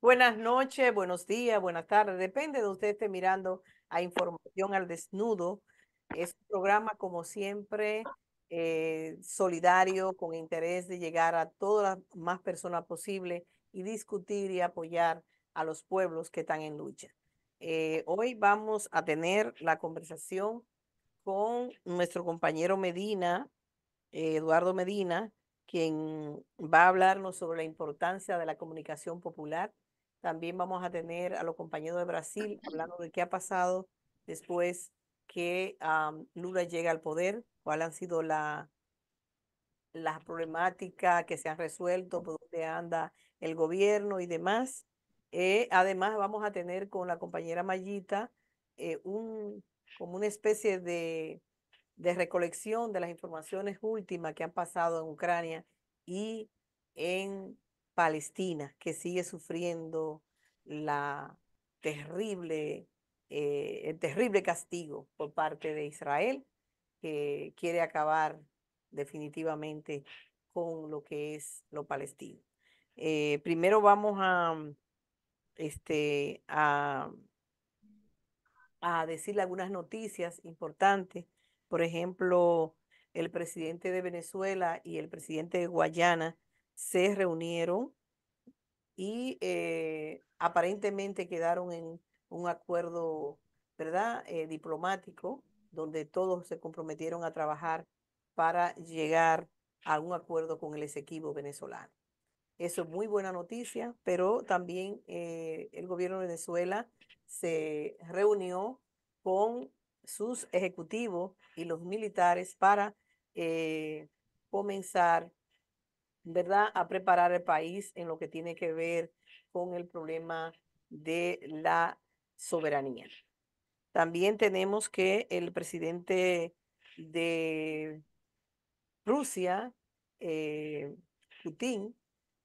Buenas noches, buenos días, buenas tardes. Depende de usted esté mirando a Información al Desnudo. Es un programa, como siempre, eh, solidario, con interés de llegar a todas las más personas posible y discutir y apoyar a los pueblos que están en lucha. Eh, hoy vamos a tener la conversación con nuestro compañero Medina, eh, Eduardo Medina, quien va a hablarnos sobre la importancia de la comunicación popular. También vamos a tener a los compañeros de Brasil hablando de qué ha pasado después que Lula llega al poder, cuáles han sido las problemáticas que se han resuelto, por dónde anda el gobierno y demás. Eh, además, vamos a tener con la compañera Mayita eh, un, como una especie de de recolección de las informaciones últimas que han pasado en Ucrania y en Palestina, que sigue sufriendo la terrible, eh, el terrible castigo por parte de Israel, que quiere acabar definitivamente con lo que es lo palestino. Eh, primero vamos a, mm, este, a decirle algunas noticias importantes por ejemplo, el presidente de Venezuela y el presidente de Guayana se reunieron y eh, aparentemente quedaron en un acuerdo, ¿verdad?, eh, diplomático, donde todos se comprometieron a trabajar para llegar a un acuerdo con el Esequibo venezolano. Eso es muy buena noticia, pero también eh, el gobierno de Venezuela se reunió con sus ejecutivos y los militares para eh, comenzar, ¿verdad?, a preparar el país en lo que tiene que ver con el problema de la soberanía. También tenemos que el presidente de Rusia, eh, Putin,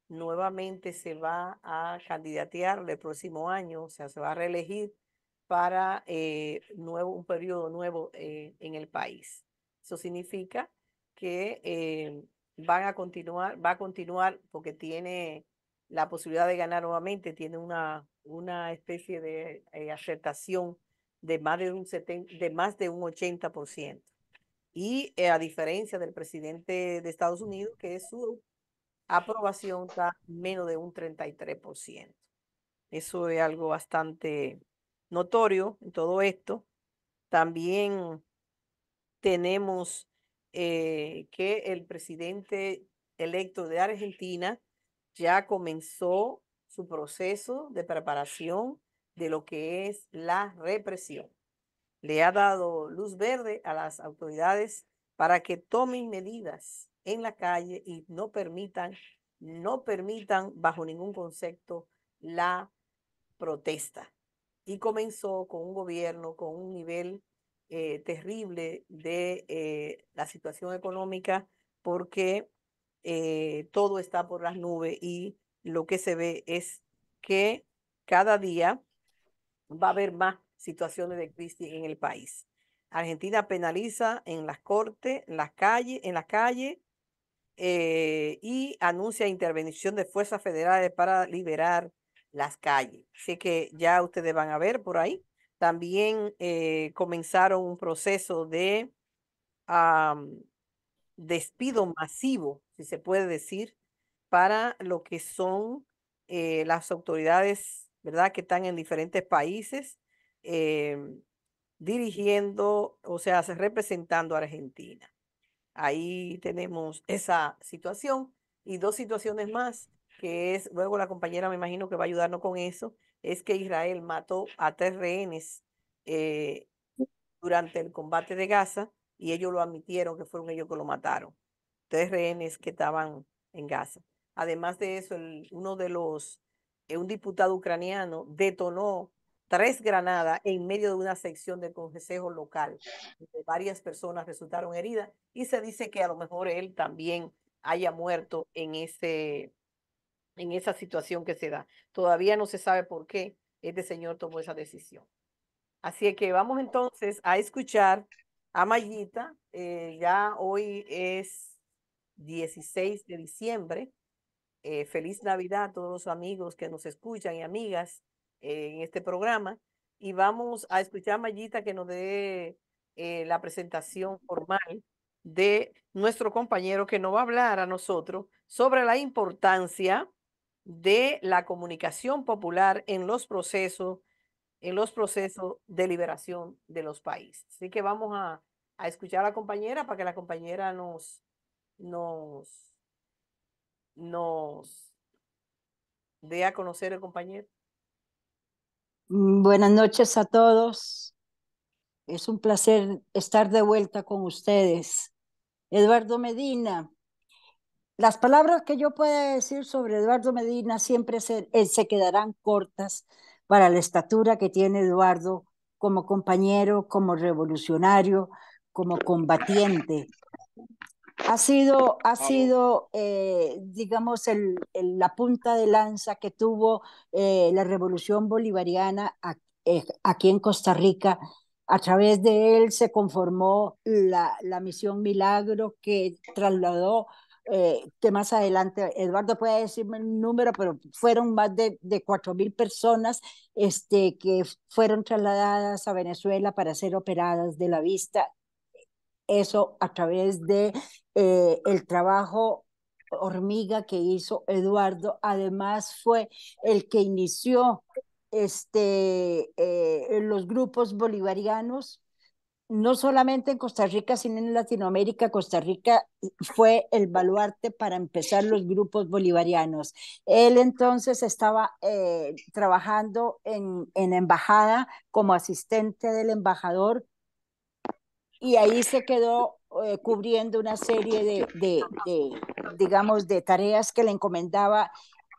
nuevamente se va a candidatear el próximo año, o sea, se va a reelegir para eh, nuevo, un periodo nuevo eh, en el país. Eso significa que eh, van a continuar, va a continuar porque tiene la posibilidad de ganar nuevamente, tiene una, una especie de eh, aceptación de más de un, de más de un 80%. Y a diferencia del presidente de Estados Unidos, que es su aprobación está menos de un 33%. Eso es algo bastante notorio en todo esto. También tenemos eh, que el presidente electo de Argentina ya comenzó su proceso de preparación de lo que es la represión. Le ha dado luz verde a las autoridades para que tomen medidas en la calle y no permitan, no permitan bajo ningún concepto la protesta y comenzó con un gobierno con un nivel eh, terrible de eh, la situación económica porque eh, todo está por las nubes y lo que se ve es que cada día va a haber más situaciones de crisis en el país. Argentina penaliza en las cortes, en las calles, en las calles y anuncia intervención de fuerzas federales para liberar las calles. Así que ya ustedes van a ver por ahí. También eh, comenzaron un proceso de despido masivo, si se puede decir, para lo que son eh, las autoridades, ¿verdad?, que están en diferentes países em, dirigiendo, o sea, representando a Argentina. Ahí tenemos esa situación y dos situaciones más que es, luego la compañera me imagino que va a ayudarnos con eso, es que Israel mató a tres rehenes eh, durante el combate de Gaza y ellos lo admitieron que fueron ellos que lo mataron. Tres rehenes que estaban en Gaza. Además de eso, uno de los, eh, un diputado ucraniano detonó tres granadas en medio de una sección del consejo local. Varias personas resultaron heridas y se dice que a lo mejor él también haya muerto en ese, en esa situación que se da. Todavía no se sabe por qué este señor tomó esa decisión. Así que vamos entonces a escuchar a Mayita. Eh, ya hoy es 16 de diciembre. Eh, feliz Navidad a todos los amigos que nos escuchan y amigas eh, en este programa. Y vamos a escuchar a Mayita que nos dé la presentación formal de nuestro compañero que nos va a hablar a nosotros sobre la importancia de la comunicación popular en los procesos, en los procesos de liberación de los países. Así que vamos a, escuchar a la compañera para que la compañera nos, nos, nos dé a conocer el compañero. Buenas noches a todos. Es un placer estar de vuelta con ustedes. Eduardo Medina, las palabras que yo pueda decir sobre Eduardo Medina siempre se, eh, se quedarán cortas para la estatura que tiene Eduardo como compañero, como revolucionario, como combatiente. Ha sido, ha sido eh, digamos, la punta de lanza que tuvo eh, la revolución bolivariana aquí en Costa Rica. A través de él se conformó la, la misión Milagro que trasladó eh, que más adelante Eduardo puede decirme el número, pero fueron más de, de 4.000 personas este, que fueron trasladadas a Venezuela para ser operadas de la vista. Eso a través de eh, el trabajo hormiga que hizo Eduardo. Además fue el que inició este, eh, los grupos bolivarianos no solamente en Costa Rica, sino en Latinoamérica, Costa Rica fue el baluarte para empezar los grupos bolivarianos. Él entonces estaba eh, trabajando en, en embajada como asistente del embajador y ahí se quedó eh, cubriendo una serie de, digamos, de tareas que le encomendaba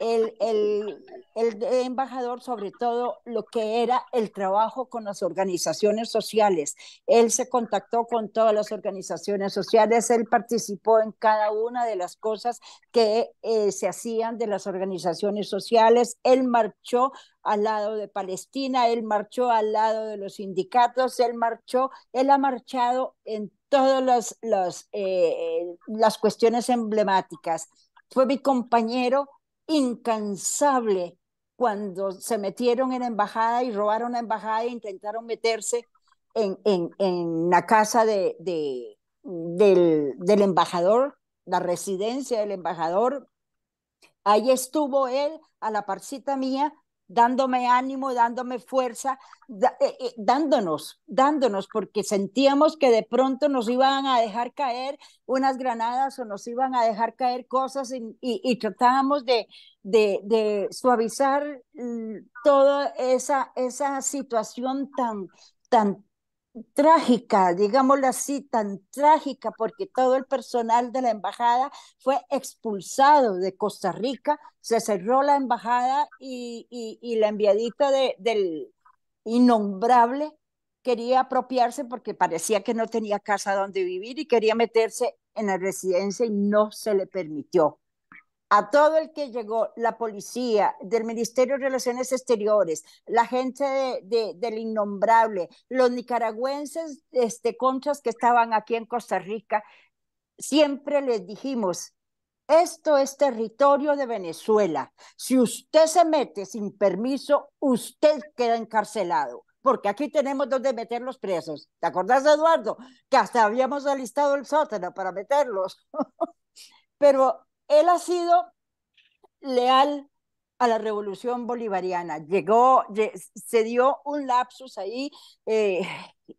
el, embajador sobre todo lo que era el trabajo con las organizaciones sociales. Él se contactó con todas las organizaciones sociales, él participó en cada una de las cosas que eh, se hacían de las organizaciones sociales, él marchó al lado de Palestina, él marchó al lado de los sindicatos, él marchó, él ha marchado en todas las, las, eh, las cuestiones emblemáticas. Fue mi compañero incansable cuando se metieron en la embajada y robaron la embajada e intentaron meterse en, en, en la casa de, de, del, del embajador, la residencia del embajador. Ahí estuvo él a la parcita mía dándome ánimo, dándome fuerza, eh, eh, dándonos, dándonos, porque sentíamos que de pronto nos iban a dejar caer unas granadas o nos iban a dejar caer cosas y, tratábamos de, de, de, suavizar mm, toda esa, esa situación tan, tan trágica, digámoslo así, tan trágica, porque todo el personal de la embajada fue expulsado de Costa Rica, se cerró la embajada y, y, la enviadita de, del innombrable quería apropiarse porque parecía que no tenía casa donde vivir y quería meterse en la residencia y no se le permitió a todo el que llegó, la policía, del Ministerio de Relaciones Exteriores, la gente del innombrable, los nicaragüenses este, contras que estaban aquí en Costa Rica, siempre les dijimos, esto es territorio de Venezuela. Si usted se mete sin permiso, usted queda encarcelado porque aquí tenemos donde meter los presos. ¿Te acordás, Eduardo? Que hasta habíamos alistado el sótano para meterlos. Pero él ha sido leal a la revolución bolivariana. Llegó, se dio un lapsus ahí eh,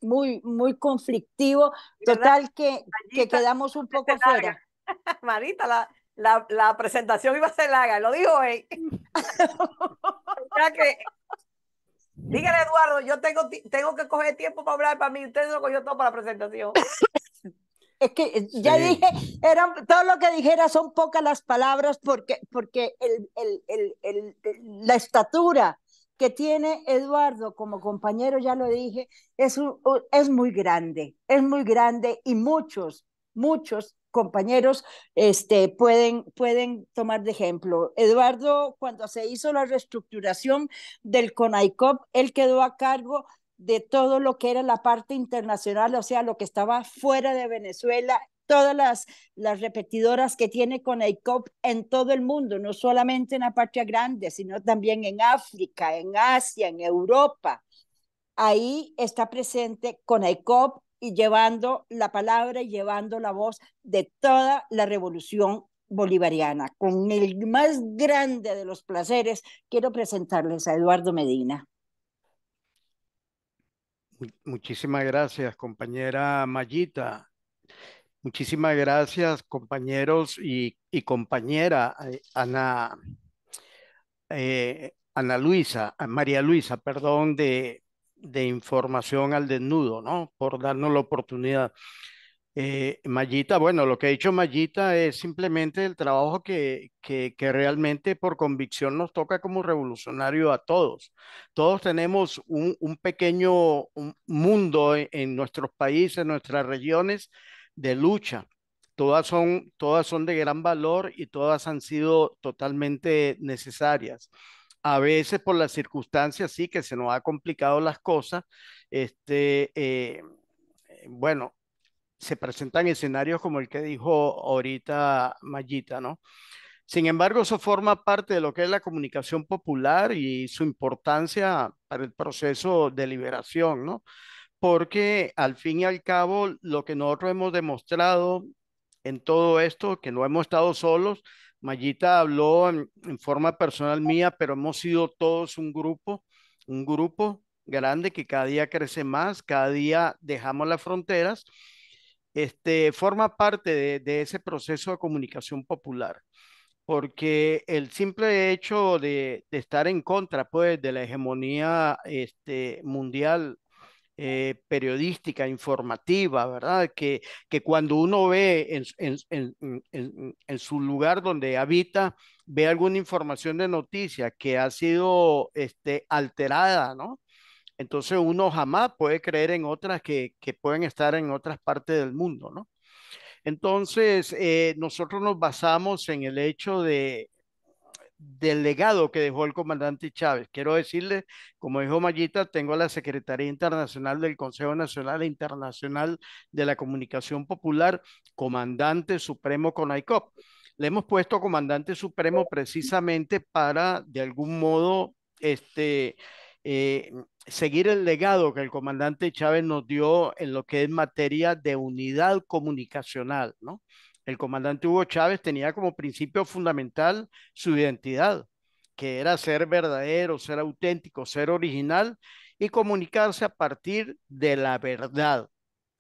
muy, muy conflictivo, total que, que quedamos un poco fuera. Marita, la, la, presentación iba a ser larga, lo dijo él. que, dígale, Eduardo, yo tengo, tengo que coger tiempo para hablar para mí, usted lo cogió todo para la presentación. Es que eh, ya dije, todo lo que dijera son pocas las palabras porque, porque el, el, el, la estatura que tiene Eduardo como compañero, ya lo dije, es, es muy grande, es muy grande y muchos, muchos compañeros este, pueden, pueden tomar de ejemplo. Eduardo, cuando se hizo la reestructuración del CONAICOP, él quedó a cargo de todo lo que era la parte internacional, o sea, lo que estaba fuera de Venezuela, todas las, repetidoras que tiene con ICOP en todo el mundo, no solamente en la patria grande, sino también en África, en Asia, en Europa. Ahí está presente con ICOP y llevando la palabra y llevando la voz de toda la revolución bolivariana. Con el más grande de los placeres, quiero presentarles a Eduardo Medina. Muchísimas gracias, compañera Mayita. Muchísimas gracias, compañeros y, compañera eh, Ana, eh, Ana Luisa, María Luisa, perdón, de, de información al desnudo, ¿no? Por darnos la oportunidad. Eh, Mayita, bueno, lo que ha dicho Mayita es simplemente el trabajo que, realmente por convicción nos toca como revolucionario a todos. Todos tenemos un, pequeño mundo e, en, nuestros países, en nuestras regiones de lucha. Todas son, todas son de gran valor y todas han sido totalmente necesarias. A veces por las circunstancias sí que se nos ha complicado las cosas. Este, eh, eh, bueno, se presentan escenarios como el que dijo ahorita Mayita, ¿no? Sin embargo, eso forma parte de lo que es la comunicación popular y su importancia para el proceso de liberación, ¿no? Porque al fin y al cabo, lo que nosotros hemos demostrado en todo esto, que no hemos estado solos, Mayita habló en, en forma personal mía, pero hemos sido todos un grupo, un grupo grande que cada día crece más, cada día dejamos las fronteras este, forma parte de, ese proceso de comunicación popular porque el simple hecho de, estar en contra pues, de la hegemonía este, mundial eh, periodística, informativa, ¿verdad? Que, que cuando uno ve en, su lugar donde habita, ve alguna información de noticia que ha sido este, alterada, ¿no? Entonces uno jamás puede creer en otras que, pueden estar en otras partes del mundo, ¿no? Entonces, eh, nosotros nos basamos en el hecho de, del legado que dejó el comandante Chávez. Quiero decirle, como dijo Mayita, tengo a la Secretaría Internacional del Consejo Nacional e Internacional de la Comunicación Popular, comandante supremo con ICOP. Le hemos puesto comandante supremo precisamente para, de algún modo, este, eh, seguir el legado que el comandante Chávez nos dio en lo que es materia de unidad comunicacional, ¿no? El comandante Hugo Chávez tenía como principio fundamental su identidad, que era ser verdadero, ser auténtico, ser original y comunicarse a partir de la verdad,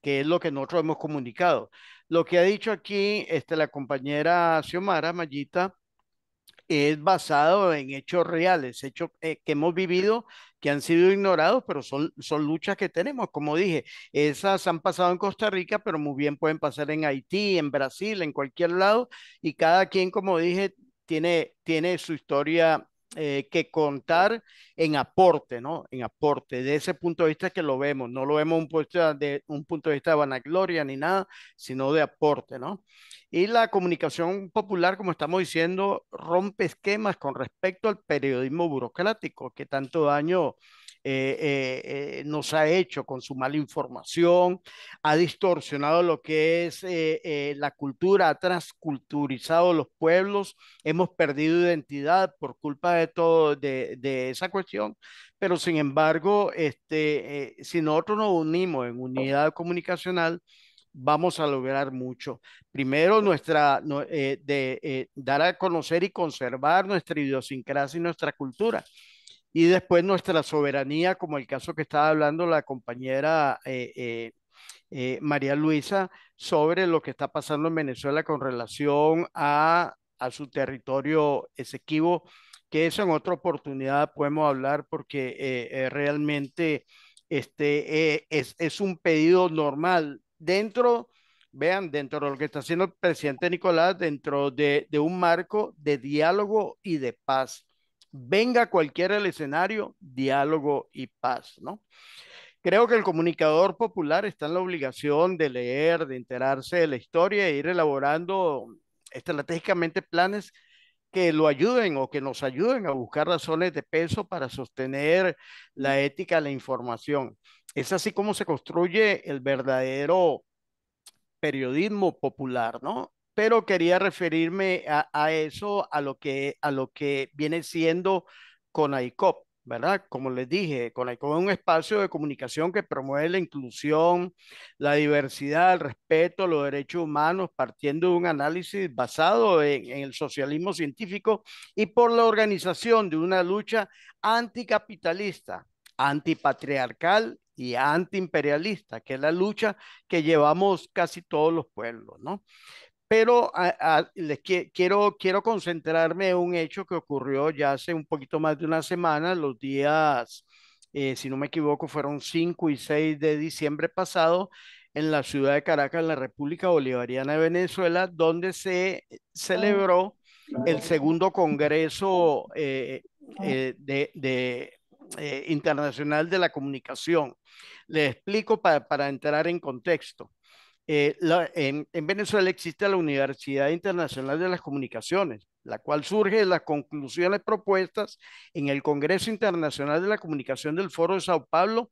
que es lo que nosotros hemos comunicado. Lo que ha dicho aquí este, la compañera Xiomara Mayita es basado en hechos reales, hechos eh, que hemos vivido, que han sido ignorados, pero son, son luchas que tenemos. Como dije, esas han pasado en Costa Rica, pero muy bien pueden pasar en Haití, en Brasil, en cualquier lado, y cada quien, como dije, tiene, tiene su historia eh, que contar en aporte, ¿no? En aporte, de ese punto de vista que lo vemos, no lo vemos un de, un punto de vista de vanagloria ni nada, sino de aporte, ¿no? Y la comunicación popular, como estamos diciendo, rompe esquemas con respecto al periodismo burocrático que tanto daño eh, eh, eh, nos ha hecho con su mala información, ha distorsionado lo que es la cultura, ha transculturizado los pueblos, hemos perdido identidad por culpa de todo, de, esa cuestión, pero sin embargo, este, si nosotros nos unimos en unidad comunicacional, vamos a lograr mucho. Primero, nuestra, de dar a conocer y conservar nuestra idiosincrasia y nuestra cultura. Y después nuestra soberanía, como el caso que estaba hablando la compañera eh, eh, eh, María Luisa, sobre lo que está pasando en Venezuela con relación a, su territorio exequivo, que eso en otra oportunidad podemos hablar porque realmente este, es, un pedido normal dentro vean, dentro de lo que está haciendo el presidente Nicolás, dentro de, de, un marco de diálogo y de paz venga cualquiera el escenario, diálogo y paz, ¿no? Creo que el comunicador popular está en la obligación de leer, de enterarse de la historia e ir elaborando estratégicamente planes que lo ayuden o que nos ayuden a buscar razones de peso para sostener la ética, la información. Es así como se construye el verdadero periodismo popular, ¿no? pero quería referirme a, eso, a lo, que, a lo que viene siendo con CONAICOP, ¿verdad? Como les dije, CONAICOP es un espacio de comunicación que promueve la inclusión, la diversidad, el respeto a los derechos humanos, partiendo de un análisis basado en el socialismo científico y por la organización de una lucha anticapitalista, antipatriarcal y antiimperialista, que es la lucha que llevamos casi todos los pueblos, ¿no? pero ah, ah, quiero, quiero concentrarme en un hecho que ocurrió ya hace un poquito más de una semana, los días, eh, si no me equivoco, fueron 5 y 6 de diciembre pasado en la ciudad de Caracas, en la República Bolivariana de Venezuela, donde se eh, ah, celebró el segundo Congreso eh, Internacional de la Comunicación. Les explico para entrar en contexto. Eh, en, en, Venezuela existe la Universidad Internacional de las Comunicaciones, la cual surge de las conclusiones propuestas en el Congreso Internacional de la Comunicación del Foro de Sao Paulo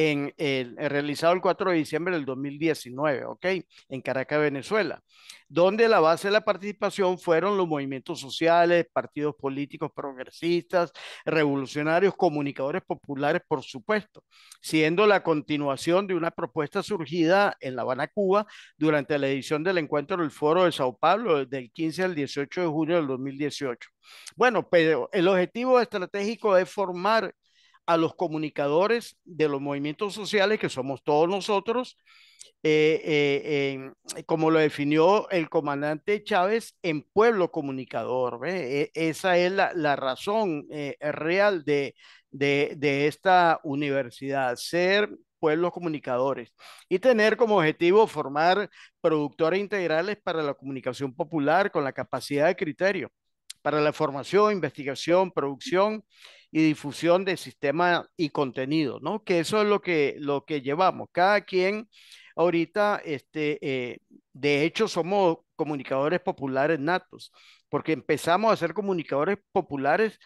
en el, eh, realizado el 4 de diciembre del 2019, ¿ok? En Caracas, Venezuela, donde la base de la participación fueron los movimientos sociales, partidos políticos progresistas, revolucionarios, comunicadores populares, por supuesto, siendo la continuación de una propuesta surgida en La Habana, Cuba, durante la edición del encuentro del Foro de Sao Paulo del 15 al 18 de junio del 2018. Bueno, pero el objetivo estratégico es formar a los comunicadores de los movimientos sociales, que somos todos nosotros, eh, eh, eh, como lo definió el comandante Chávez, en pueblo comunicador. E, esa es la, la razón real de, de, de esta universidad, ser pueblos comunicadores y tener como objetivo formar productores integrales para la comunicación popular con la capacidad de criterio para la formación, investigación, producción y difusión de sistema y contenido, ¿no? Que eso es lo que, lo que llevamos. Cada quien ahorita, este, eh, de hecho, somos comunicadores populares natos, porque empezamos a ser comunicadores populares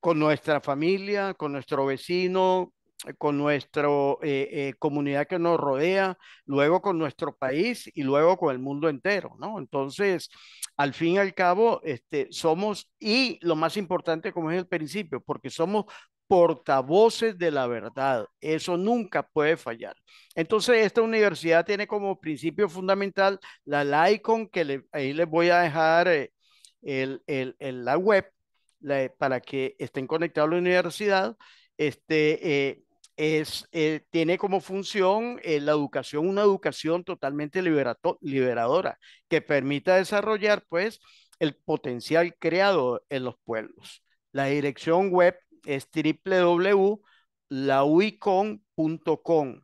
con nuestra familia, con nuestro vecino, con nuestra eh, eh, comunidad que nos rodea, luego con nuestro país y luego con el mundo entero, ¿no? Entonces, al fin y al cabo, este, somos, y lo más importante como es el principio, porque somos portavoces de la verdad. Eso nunca puede fallar. Entonces, esta universidad tiene como principio fundamental la LICON, que ahí les voy a dejar eh, la web para que estén conectados a la universidad. Este, eh, eh, tiene como función eh, la educación, una educación totalmente liberadora, que permita desarrollar pues el potencial creado en los pueblos. La dirección web es www.lauicon.com.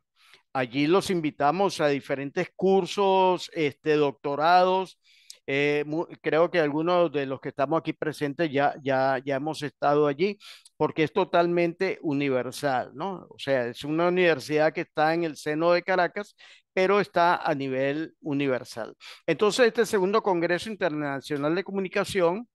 Allí los invitamos a diferentes cursos, este, doctorados, eh, creo que algunos de los que estamos aquí presentes ya, ya, ya hemos estado allí, porque es totalmente universal, ¿no? O sea, es una universidad que está en el seno de Caracas, pero está a nivel universal. Entonces, este segundo Congreso Internacional de Comunicación,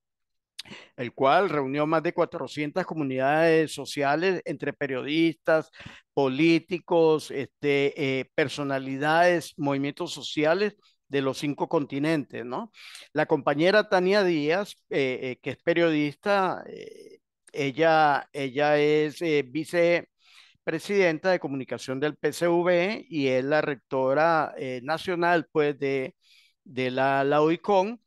el cual reunió más de 400 comunidades sociales entre periodistas, políticos, este, eh, personalidades, movimientos sociales de los cinco continentes, ¿no? La compañera Tania Díaz, eh, eh que es periodista, eh, ella, ella es eh, vicepresidenta de comunicación del PCV y es la rectora nacional, pues, de, de la, la OICON.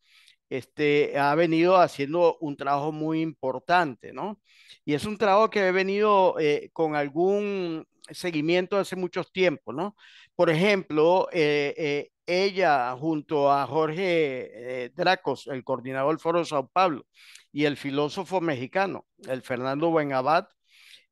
Este, ha venido haciendo un trabajo muy importante, ¿no? Y es un trabajo que he venido con algún seguimiento hace muchos tiempos, ¿no? Por ejemplo, eh, ella junto a Jorge eh, Dracos, el coordinador del Foro de Sao Pablo, y el filósofo mexicano, el Fernando Buenabad,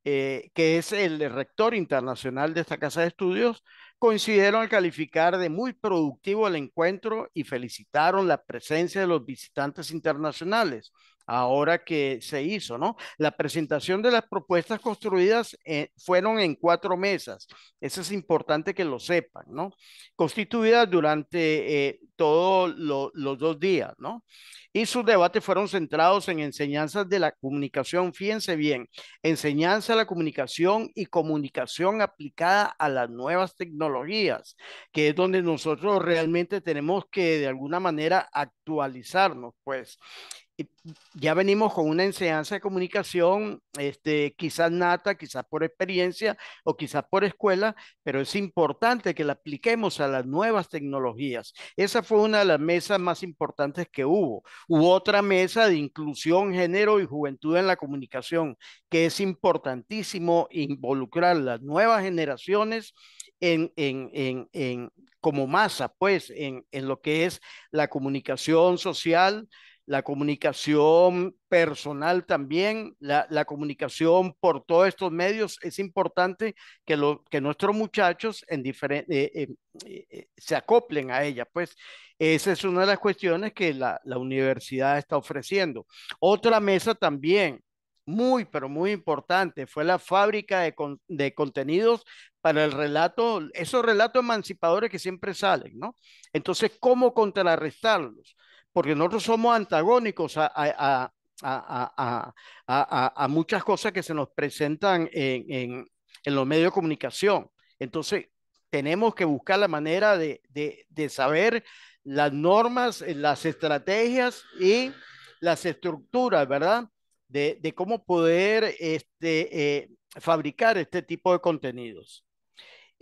eh, que es el rector internacional de esta casa de estudios, coincidieron en calificar de muy productivo el encuentro y felicitaron la presencia de los visitantes internacionales ahora que se hizo, ¿no? La presentación de las propuestas construidas eh, fueron en cuatro mesas. Eso es importante que lo sepan, ¿no? Constituidas durante eh, todos los dos días, ¿no? Y sus debates fueron centrados en enseñanzas de la comunicación, fíjense bien, enseñanza de la comunicación y comunicación aplicada a las nuevas tecnologías, que es donde nosotros realmente tenemos que de alguna manera actualizarnos, pues ya venimos con una enseñanza de comunicación, este, quizás nata, quizás por experiencia o quizás por escuela, pero es importante que la apliquemos a las nuevas tecnologías. Esa fue una de las mesas más importantes que hubo. Hubo otra mesa de inclusión, género y juventud en la comunicación, que es importantísimo involucrar las nuevas generaciones en, como masa, pues, en, en lo que es la comunicación social la comunicación personal también, la, comunicación por todos estos medios. Es importante que, lo, que nuestros muchachos en diferente, eh, em, eh, eh, se acoplen a ella. Pues esa es una de las cuestiones que la, universidad está ofreciendo. Otra mesa también, muy, pero muy importante, fue la fábrica de, de, contenidos para el relato, esos relatos emancipadores que siempre salen, ¿no? Entonces, ¿cómo contrarrestarlos? porque nosotros somos antagónicos a, muchas cosas que se nos presentan en, los medios de comunicación. Entonces, tenemos que buscar la manera de, saber las normas, eh, las estrategias y las estructuras, ¿verdad? De, cómo poder este, eh, fabricar este tipo de contenidos.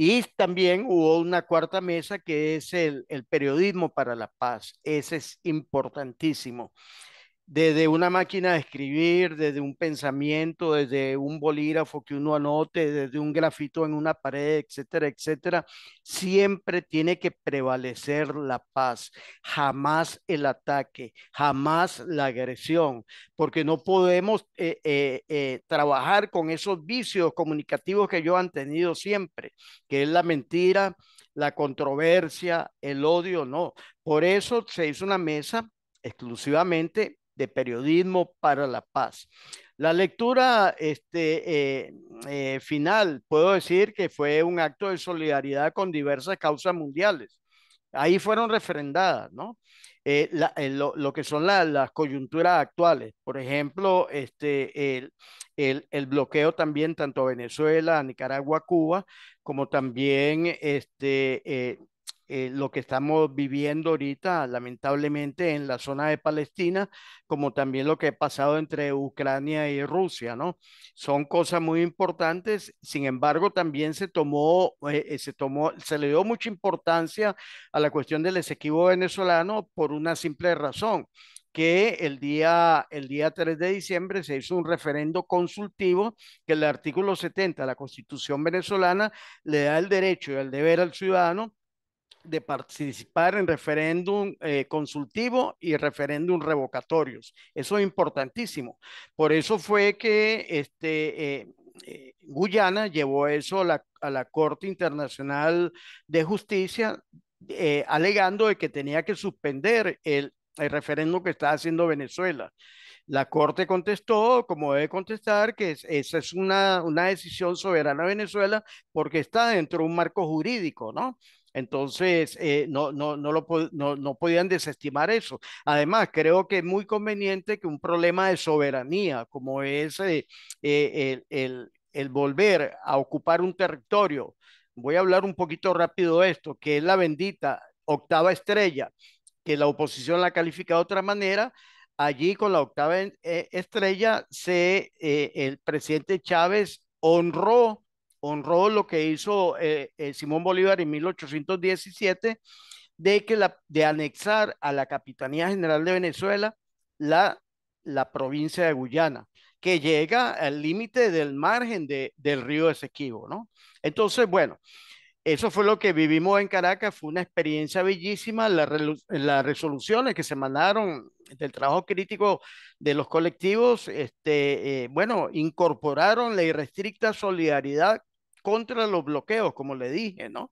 Y también hubo una cuarta mesa que es el, periodismo para la paz. Ese es importantísimo desde una máquina de escribir, desde un pensamiento, desde un bolígrafo que uno anote, desde un grafito en una pared, etcétera, etcétera, siempre tiene que prevalecer la paz, jamás el ataque, jamás la agresión, porque no podemos eh, eh, eh, trabajar con esos vicios comunicativos que yo han tenido siempre, que es la mentira, la controversia, el odio, no. Por eso se hizo una mesa exclusivamente de periodismo para la paz. La lectura este, eh, eh, final, puedo decir que fue un acto de solidaridad con diversas causas mundiales. Ahí fueron refrendadas, ¿no? Eh, lo, que son las coyunturas actuales. Por ejemplo, este, el, el, bloqueo también tanto Venezuela, Nicaragua, Cuba, como también este, eh, lo que estamos viviendo ahorita, lamentablemente, en la zona de Palestina, como también lo que ha pasado entre Ucrania y Rusia, ¿no? Son cosas muy importantes, sin embargo, también se tomó, eh, eh, se tomó, se le dio mucha importancia a la cuestión del exequivo venezolano por una simple razón que el día, el día 3 de diciembre se hizo un referendo consultivo que el artículo 70 de la Constitución venezolana le da el derecho y el deber al ciudadano de participar en referéndum eh, consultivo y referéndum revocatorios. Eso es importantísimo. Por eso fue que este, eh, eh, Guyana llevó eso a la, Corte Internacional de Justicia, alegando de que tenía que suspender el, el referéndum que está haciendo Venezuela. La Corte contestó, como debe contestar, que esa es una, una decisión soberana de Venezuela porque está dentro de un marco jurídico, ¿no? Entonces, eh, no, no, no, no, no podían desestimar eso. Además, creo que es muy conveniente que un problema de soberanía, como es eh, eh, el, volver a ocupar un territorio, voy a hablar un poquito rápido de esto, que es la bendita octava estrella, que la oposición la califica de otra manera, allí con la octava estrella se el presidente Chávez honró honró lo que hizo eh, eh, Simón Bolívar en 1817 de, que la, de anexar a la Capitanía General de Venezuela la, la provincia de Guyana, que llega al límite del margen del río Esequibo, ¿no? Entonces, bueno, eso fue lo que vivimos en Caracas, fue una experiencia bellísima, las la resoluciones que se mandaron del trabajo crítico de los colectivos, este, eh, bueno, incorporaron la irrestricta solidaridad contra los bloqueos, como le dije, ¿no?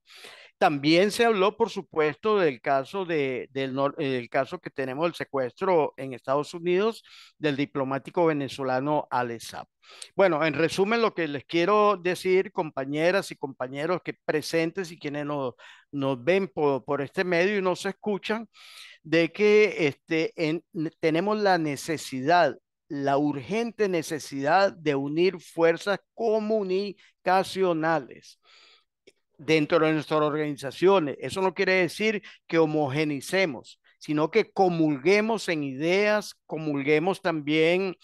También se habló, por supuesto, del caso, de, del, caso que tenemos el secuestro en Estados Unidos del diplomático venezolano Alessab. Bueno, en resumen, lo que les quiero decir, compañeras y compañeros que presentes y quienes nos, nos ven por, por este medio y nos escuchan, de que este, tenemos la necesidad la urgente necesidad de unir fuerzas comunicacionales dentro de nuestras organizaciones. Eso no quiere decir que homogenicemos, sino que comulguemos en ideas, comulguemos también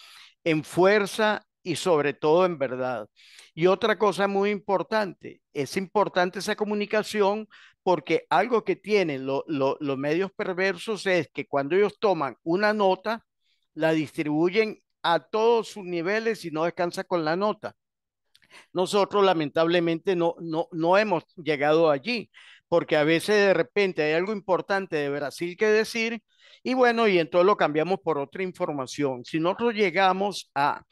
en fuerza y sobre todo en verdad. Y otra cosa muy importante, es importante esa comunicación porque algo que tienen los medios perversos es que cuando ellos toman una nota, la distribuyen a todos sus niveles y no descansa con la nota. Nosotros lamentablemente no, no, no hemos llegado allí, porque a veces de repente hay algo importante de Brasil que decir y bueno, y entonces lo cambiamos por otra información. Si nosotros llegamos a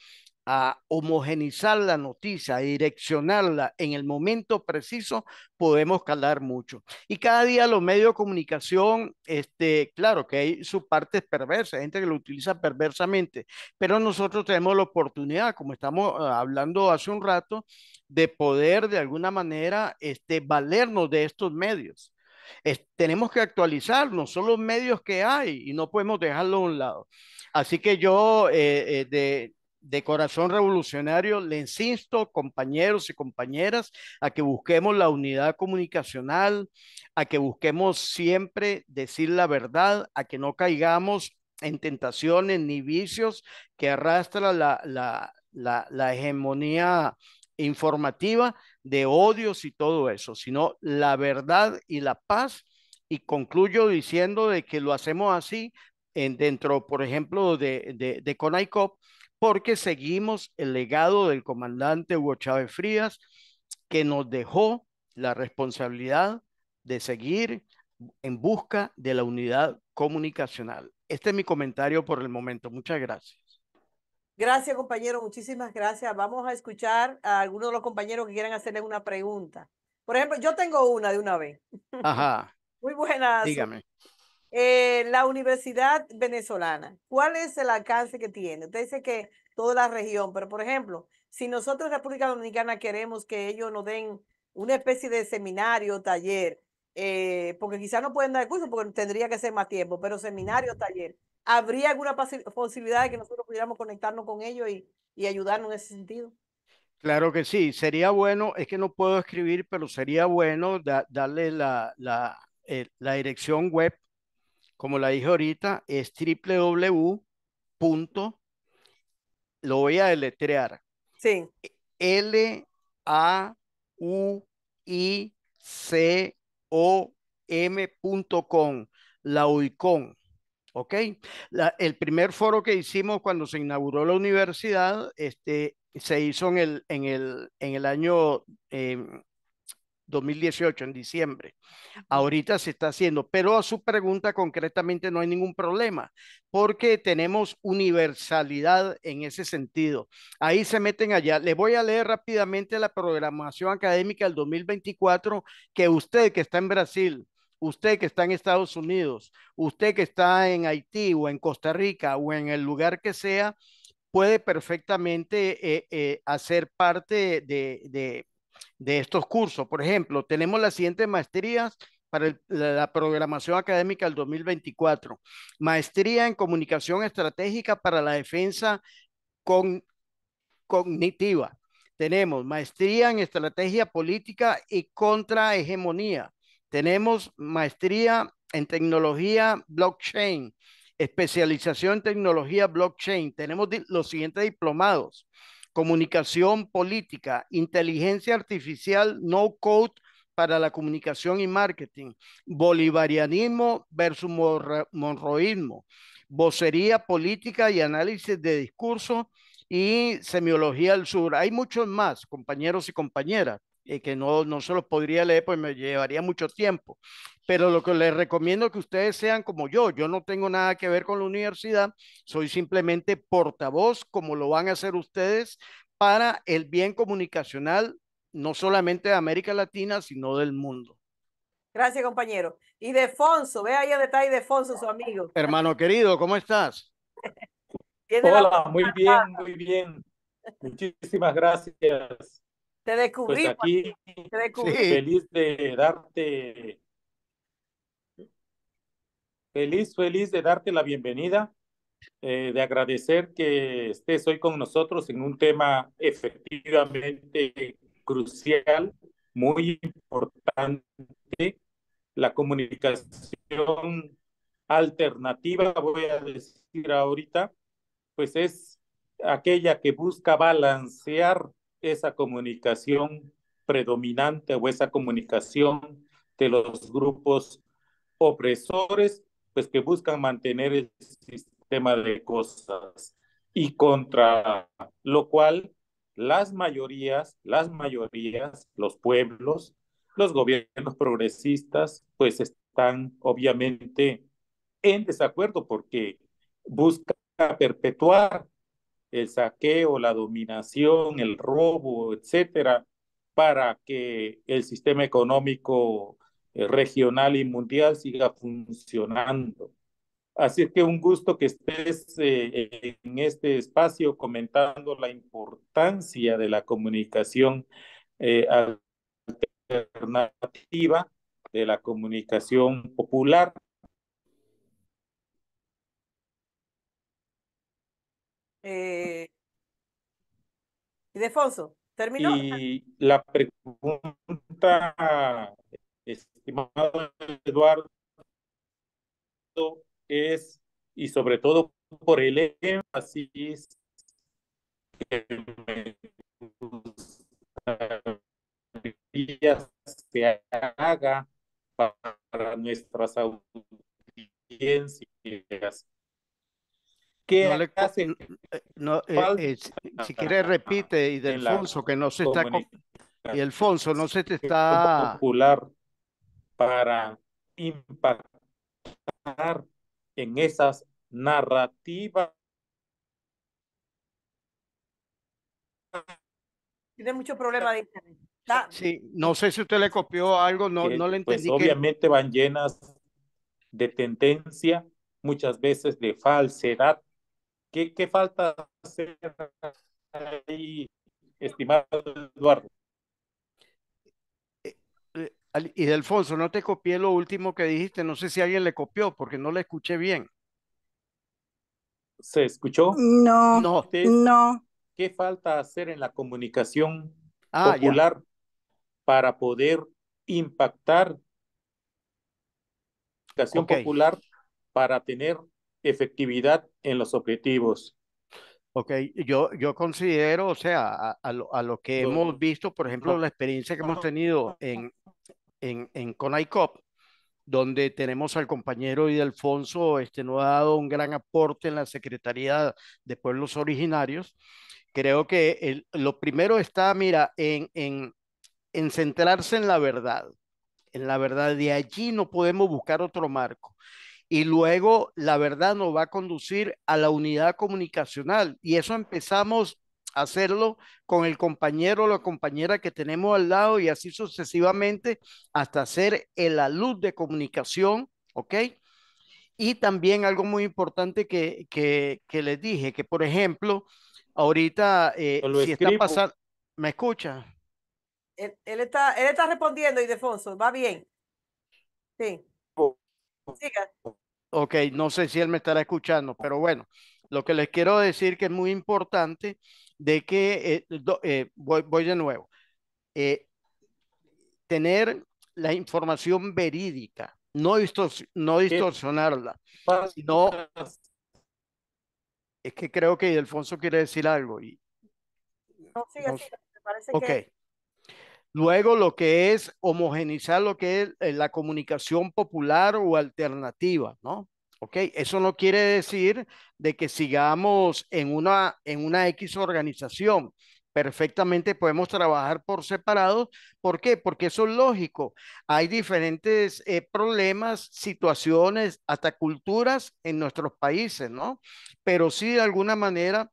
a homogenizar la noticia, a direccionarla en el momento preciso, podemos calar mucho. Y cada día los medios de comunicación, este, claro que hay sus partes perversas, gente que lo utiliza perversamente, pero nosotros tenemos la oportunidad, como estamos eh, hablando hace un rato, de poder de alguna manera este, valernos de estos medios. tenemos que actualizarnos, son los medios que hay y no podemos dejarlo a un lado. Así que yo eh, eh, de, de corazón revolucionario, le insisto, compañeros y compañeras, a que busquemos la unidad comunicacional, a que busquemos siempre decir la verdad, a que no caigamos en tentaciones ni vicios que arrastra la, hegemonía informativa de odios y todo eso, sino la verdad y la paz. Y concluyo diciendo de que lo hacemos así en, dentro, por ejemplo, de, de, de CONAICOP, porque seguimos el legado del comandante Hugo Chávez Frías, que nos dejó la responsabilidad de seguir en busca de la unidad comunicacional. Este es mi comentario por el momento. Muchas gracias. Gracias, compañero. Muchísimas gracias. Vamos a escuchar a algunos de los compañeros que quieran hacerle una pregunta. Por ejemplo, yo tengo una de una vez. Ajá. Muy buena. Dígame la universidad venezolana, ¿cuál es el alcance que tiene? Usted dice que toda la región, pero por ejemplo, si nosotros República Dominicana queremos que ellos nos den una especie de seminario, taller, eh, porque quizás no pueden dar curso porque tendría que ser más tiempo, pero seminario, taller, ¿habría alguna posibilidad de que nosotros pudiéramos conectarnos con ellos y, y ayudarnos en ese sentido? Claro que sí, sería bueno, es que no puedo escribir, pero sería bueno darle la, eh, la dirección web como la dije ahorita, es www. Lo voy a deletrear. Sí. L A U I C O M.com, la UICOM. ¿Ok? el primer foro que hicimos cuando se inauguró la universidad este, se hizo en el, en el, en el año em, 2018, en diciembre. Ahorita se está haciendo, pero a su pregunta concretamente no hay ningún problema, porque tenemos universalidad en ese sentido. Ahí se meten allá. Le voy a leer rápidamente la programación académica del 2024 que usted que está en Brasil, usted que está en Estados Unidos, usted que está en Haití o en Costa Rica o en el lugar que sea, puede perfectamente eh, eh, hacer parte de de estos cursos. Por ejemplo, tenemos las siguientes maestrías para la programación académica del 2024. Maestría en comunicación estratégica para la defensa con, cognitiva. Tenemos maestría en estrategia política y contra hegemonía Tenemos maestría en tecnología blockchain, especialización en tecnología blockchain. Tenemos los siguientes diplomados comunicación política, inteligencia artificial, no code para la comunicación y marketing, bolivarianismo versus monroísmo, vocería política y análisis de discurso y semiología del sur. Hay muchos más, compañeros y compañeras. Eh, que no, se los podría leer, pues me llevaría mucho tiempo. Pero lo que les recomiendo que ustedes sean como yo. Yo no tengo nada que ver con la universidad, soy simplemente portavoz, como lo van a hacer ustedes, para el bien comunicacional, no solamente de América Latina, sino del mundo. Gracias, compañero. Y Defonso, ve ahí detalle de Defonso, su amigo. Hermano querido, ¿cómo estás? Hola, muy bien, muy bien. Muchísimas gracias te descubrí. Pues, feliz de darte. Feliz, feliz de darte la bienvenida, eh, de agradecer que estés hoy con nosotros en un tema efectivamente crucial, muy importante, la comunicación alternativa, voy a decir ahorita, pues es aquella que busca balancear esa comunicación predominante o esa comunicación de los grupos opresores, pues que buscan mantener el sistema de cosas y contra lo cual las mayorías, las mayorías, los pueblos, los gobiernos progresistas, pues están obviamente en desacuerdo porque buscan perpetuar el saqueo, la dominación, el robo, etcétera, para que el sistema económico eh, regional y mundial siga funcionando. Así que un gusto que estés eh, en este espacio comentando la importancia de la comunicación eh, alternativa, de la comunicación popular Eh, Defonso, ¿terminó? Y la pregunta, estimado Eduardo, es, y sobre todo por el énfasis que me gustaría haga para nuestras audiencias si quiere repite y de Alfonso que no se está y Alfonso no se te está popular para impactar en esas narrativas. Tiene mucho problema de internet. Sí, no sé si usted le copió algo, no, no le pues, entendí. obviamente van llenas de tendencia, muchas veces de falsedad ¿Qué, falta hacer ahí, estimado Eduardo? Eh, eh, y Alfonso, no te copié lo último que dijiste, no sé si alguien le copió porque no le escuché bien. ¿Se escuchó? No, no. ¿Qué falta hacer en la comunicación ah, popular para poder impactar? la Comunicación popular para tener efectividad en los objetivos. Ok, yo, yo considero, o sea, a, lo, que hemos visto, por ejemplo, la experiencia que hemos tenido en, en, en Cop donde tenemos al compañero Alfonso, este nos ha dado un gran aporte en la Secretaría de Pueblos Originarios. Creo que el, lo primero está, mira, en, en, en centrarse en la verdad, en la verdad. De allí no podemos buscar otro marco y luego la verdad nos va a conducir a la unidad comunicacional. Y eso empezamos a hacerlo con el compañero o la compañera que tenemos al lado y así sucesivamente hasta hacer la luz de comunicación, ¿ok? Y también algo muy importante que, les dije, que por ejemplo, ahorita, eh, si está pasando, ¿me escucha? Él, está, él está respondiendo, Ildefonso, va bien. Sí. Siga. Ok, no sé si él me estará escuchando, pero bueno, lo que les quiero decir que es muy importante de que, eh, eh, voy, de nuevo, eh, tener la información verídica, no, distorsionarla, no Es que creo que Alfonso quiere decir algo. Y, no, me parece okay. Luego lo que es homogeneizar lo que es eh, la comunicación popular o alternativa, ¿no? ¿ok? Eso no quiere decir de que sigamos en una, en una X organización. Perfectamente podemos trabajar por separados. ¿Por qué? Porque eso es lógico. Hay diferentes eh, problemas, situaciones, hasta culturas en nuestros países, ¿no? Pero sí, de alguna manera,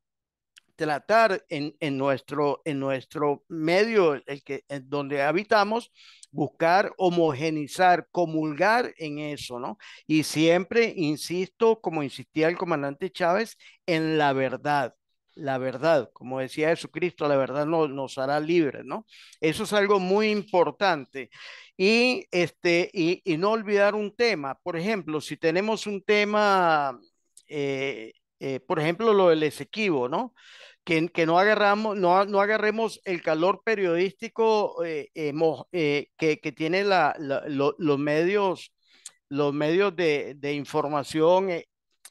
tratar en, en, nuestro, en nuestro medio el que, en donde habitamos, buscar homogenizar, comulgar en eso, ¿no? Y siempre insisto, como insistía el comandante Chávez, en la verdad. La verdad, como decía Jesucristo, la verdad no, nos hará libres, ¿no? Eso es algo muy importante. Y, este, y, no olvidar un tema, por ejemplo, si tenemos un tema eh, eh, por ejemplo, lo del Esequibo, ¿no? que, no, agarramos, no, no agarremos el calor periodístico eh, eh, eh, que, que tienen la, los medios, los medios de, información,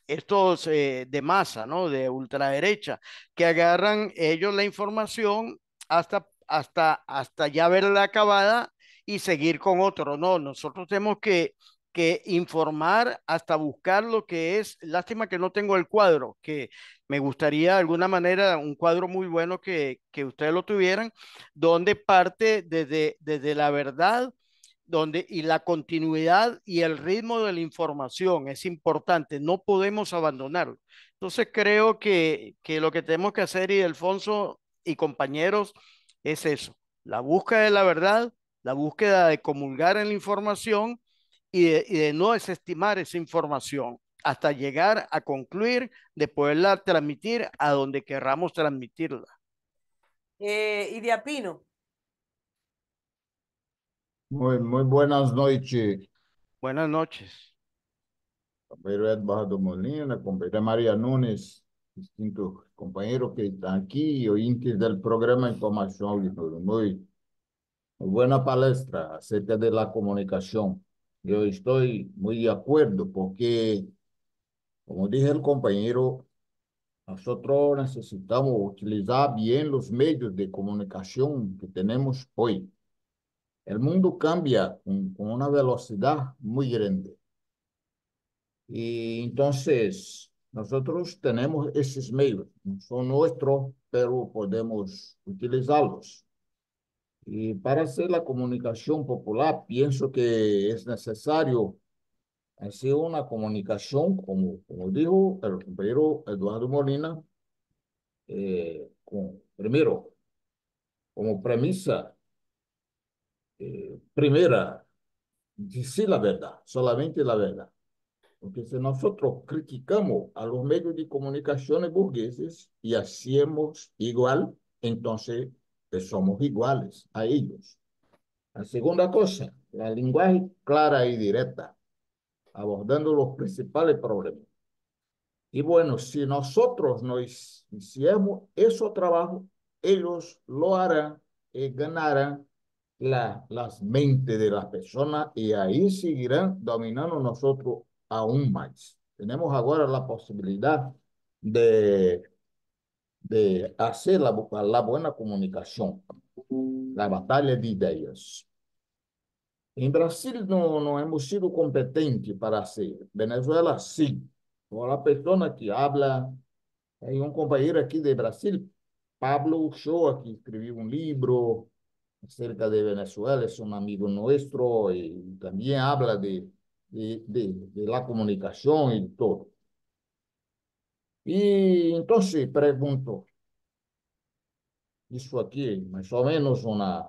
estos de masa, ¿no? De ultraderecha, que agarran ellos la información hasta, hasta, hasta ya verla acabada y seguir con otro. No, nosotros tenemos que que informar hasta buscar lo que es, lástima que no tengo el cuadro, que me gustaría de alguna manera un cuadro muy bueno que, que ustedes lo tuvieran, donde parte desde, desde la verdad, donde y la continuidad y el ritmo de la información es importante, no podemos abandonarlo. Entonces creo que, que lo que tenemos que hacer y Alfonso y compañeros es eso, la búsqueda de la verdad, la búsqueda de comulgar en la información y de, no desestimar esa información hasta llegar a concluir de poderla transmitir a donde querramos transmitirla. Eh, y de Apino. Muy, muy buenas noches. Buenas noches. Compañero Eduardo Molina, compañera María Núñez, distintos compañeros que están aquí y oyentes del programa Información Muy buena palestra acerca de la comunicación. Yo estoy muy de acuerdo porque, como dije el compañero, nosotros necesitamos utilizar bien los medios de comunicación que tenemos hoy. El mundo cambia con, una velocidad muy grande. Y entonces, nosotros tenemos esos medios, son nuestros, pero podemos utilizarlos. Y para hacer la comunicación popular, pienso que es necesario hacer una comunicación, como, como dijo el compañero Eduardo Molina, eh, con, primero, como premisa eh, primera, decir la verdad, solamente la verdad. Porque si nosotros criticamos a los medios de comunicación burgueses y hacemos igual, entonces que somos iguales a ellos. La segunda cosa, la lenguaje clara y directa, abordando los principales problemas. Y bueno, si nosotros nos hicimos ese trabajo, ellos lo harán y ganarán la, las mentes de las personas y ahí seguirán dominando nosotros aún más. Tenemos ahora la posibilidad de de hacer la, la buena comunicación, la batalla de ideas. En Brasil no, no hemos sido competentes para hacer. Venezuela sí. la persona que habla, hay un compañero aquí de Brasil, Pablo Uchoa, que escribió un libro acerca de Venezuela, es un amigo nuestro y también habla de, de, de la comunicación y todo. Y entonces pregunto, eso aquí más o menos una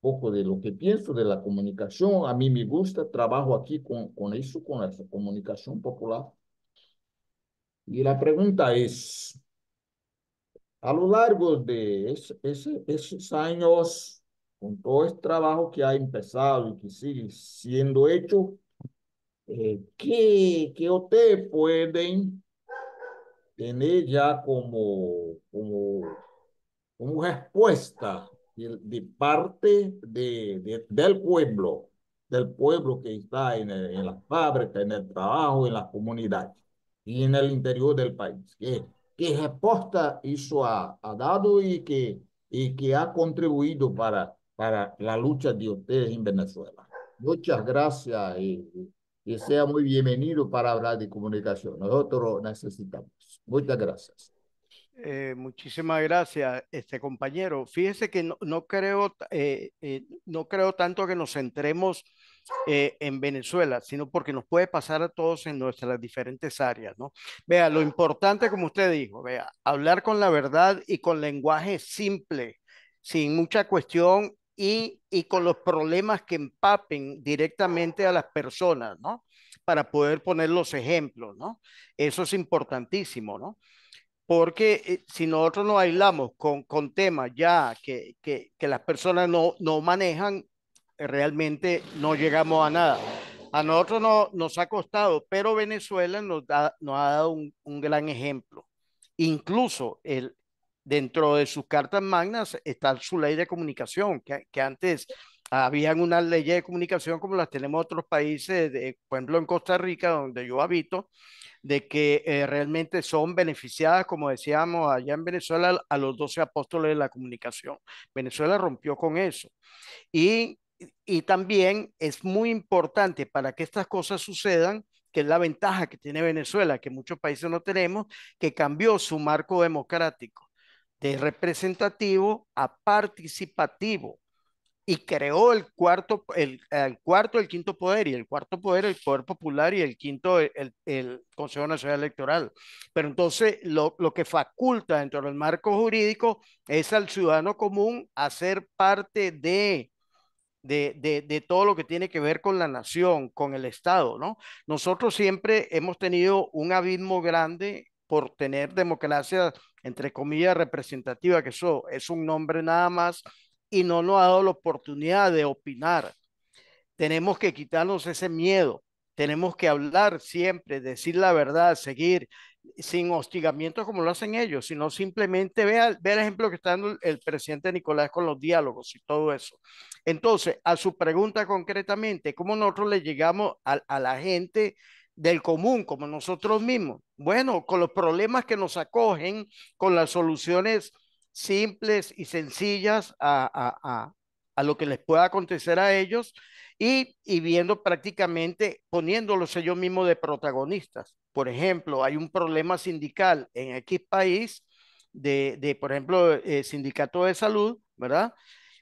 poco de lo que pienso de la comunicación, a mí me gusta, trabajo aquí con, con eso, con la comunicación popular. Y la pregunta es, a lo largo de ese esos años, con todo este trabajo que ha empezado y que sigue siendo hecho, eh, ¿qué, ¿qué ustedes pueden tener ya como, como, como respuesta de, parte de, del pueblo, del pueblo que está en, las en en el trabajo, en las comunidades y en el interior del país. ¿Qué respuesta eso ha, dado y que, y que ha contribuido para, para la lucha de ustedes en Venezuela. Muchas gracias y, y sea muy bienvenido para hablar de comunicación. Nosotros necesitamos. Muchas gracias. Eh, muchísimas gracias, este compañero. Fíjese que no, no creo, eh, eh, no creo tanto que nos centremos en Venezuela, sino porque nos puede pasar a todos en nuestras diferentes áreas, ¿no? Vea, lo importante, como usted dijo, vea, hablar con la verdad y con lenguaje simple, sin mucha cuestión y, y con los problemas que empapen directamente a las personas, ¿no? Para poder poner los ejemplos, ¿no? Eso es importantísimo, ¿no? Porque eh, si nosotros nos aislamos con, con temas ya que, que, que las personas no, no manejan, eh, realmente no llegamos a nada. A nosotros no, nos ha costado, pero Venezuela nos, da, nos ha dado un, un gran ejemplo. Incluso el, dentro de sus cartas magnas está su ley de comunicación, que, antes habían una ley de comunicación como las tenemos otros países, por ejemplo en Costa Rica, donde yo habito, de que eh, realmente son beneficiadas, como decíamos allá en Venezuela, a los 12 apóstoles de la comunicación. Venezuela rompió con eso. Y, y también es muy importante para que estas cosas sucedan, que es la ventaja que tiene Venezuela, que muchos países no tenemos, que cambió su marco democrático de representativo a participativo y creó el cuarto, el, cuarto, el quinto poder, y el cuarto poder, el poder popular, y el quinto, el, el Consejo Nacional Electoral. Pero entonces lo, lo, que faculta dentro del marco jurídico es al ciudadano común hacer parte de, de, de, de todo lo que tiene que ver con la nación, con el Estado, ¿no? Nosotros siempre hemos tenido un abismo grande por tener democracia, entre comillas, representativa, que eso es un nombre nada más, y no nos ha dado la oportunidad de opinar. Tenemos que quitarnos ese miedo, tenemos que hablar siempre, decir la verdad, seguir sin hostigamientos como lo hacen ellos, sino simplemente ver el ejemplo que está dando el presidente Nicolás con los diálogos y todo eso. Entonces, a su pregunta concretamente, ¿cómo nosotros le llegamos a la gente del común, como nosotros mismos. Bueno, con los problemas que nos acogen, con las soluciones simples y sencillas a, lo que les pueda acontecer a ellos y, viendo prácticamente, poniéndolos ellos mismos de protagonistas. Por ejemplo, hay un problema sindical en X país de, por ejemplo, eh, sindicato de salud, ¿verdad?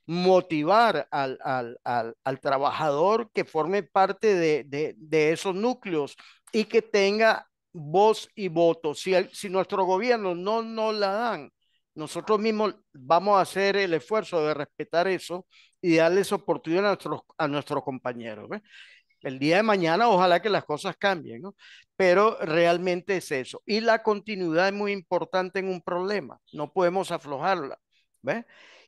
motivar al, al, al, al trabajador que forme parte de, de, de, esos núcleos y que tenga voz y voto. Si, si nuestro gobierno no nos la dan, nosotros mismos vamos a hacer el esfuerzo de respetar eso y darles oportunidad a nuestros, a nuestros compañeros. El día de mañana ojalá que las cosas cambien, ¿no? pero realmente es eso. Y la continuidad es muy importante en un problema, no podemos aflojarla. ¿ves?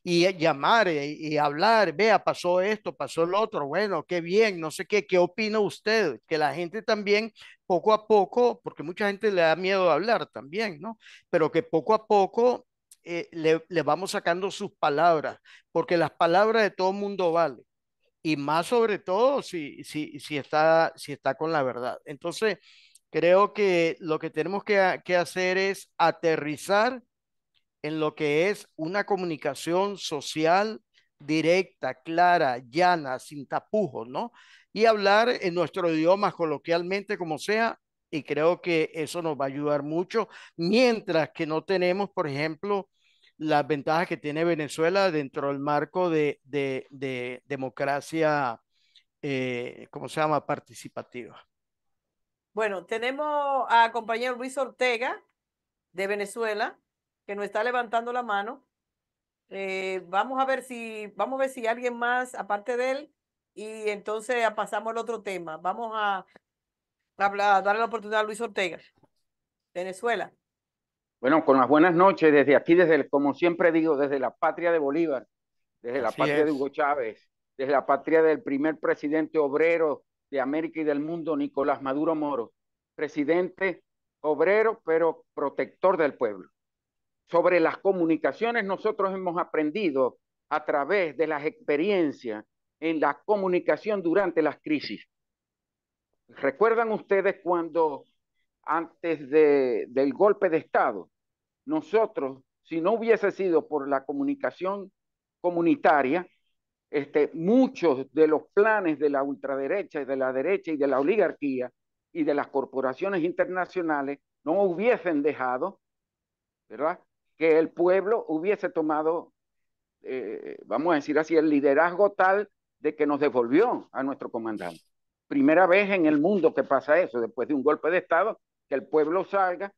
y llamar eh, y, hablar, vea, pasó esto, pasó lo otro, bueno, qué bien, no sé qué, ¿qué opina usted? Que la gente también poco a poco, porque mucha gente le da miedo hablar también, ¿no? Pero que poco a poco eh, le, vamos sacando sus palabras, porque las palabras de todo mundo valen y más sobre todo si, si, si, está, si está con la verdad. Entonces, creo que lo que tenemos que, que hacer es aterrizar en lo que es una comunicación social directa, clara, llana, sin tapujos, ¿no? Y hablar en nuestro idioma coloquialmente como sea, y creo que eso nos va a ayudar mucho, mientras que no tenemos, por ejemplo, las ventajas que tiene Venezuela dentro del marco de, democracia, eh, ¿cómo se llama?, participativa. Bueno, tenemos a compañero Luis Ortega de Venezuela que nos está levantando la mano. Eh, vamos a ver si vamos a ver si alguien más aparte de él y entonces ah, pasamos al otro tema. Vamos a, darle la oportunidad a Luis Ortega, Venezuela. Bueno, con las buenas noches desde aquí, desde el, como siempre digo, desde la patria de Bolívar, desde la patria de Hugo Chávez, desde la patria del primer presidente obrero de América y del mundo, Nicolás Maduro Moro, presidente obrero pero protector del pueblo. Sobre las comunicaciones nosotros hemos aprendido a través de las experiencias en la comunicación durante las crisis. ¿Recuerdan ustedes cuando antes de, del golpe de Estado, nosotros, si no hubiese sido por la comunicación comunitaria, este, muchos de los planes de la ultraderecha y de la derecha y de la oligarquía y de las corporaciones internacionales no hubiesen dejado, ¿verdad? que el pueblo hubiese tomado, eh, vamos a decir así, el liderazgo tal de que nos devolvió a nuestro comandante. Primera vez en el mundo que pasa eso, después de un golpe de Estado, que el pueblo salga,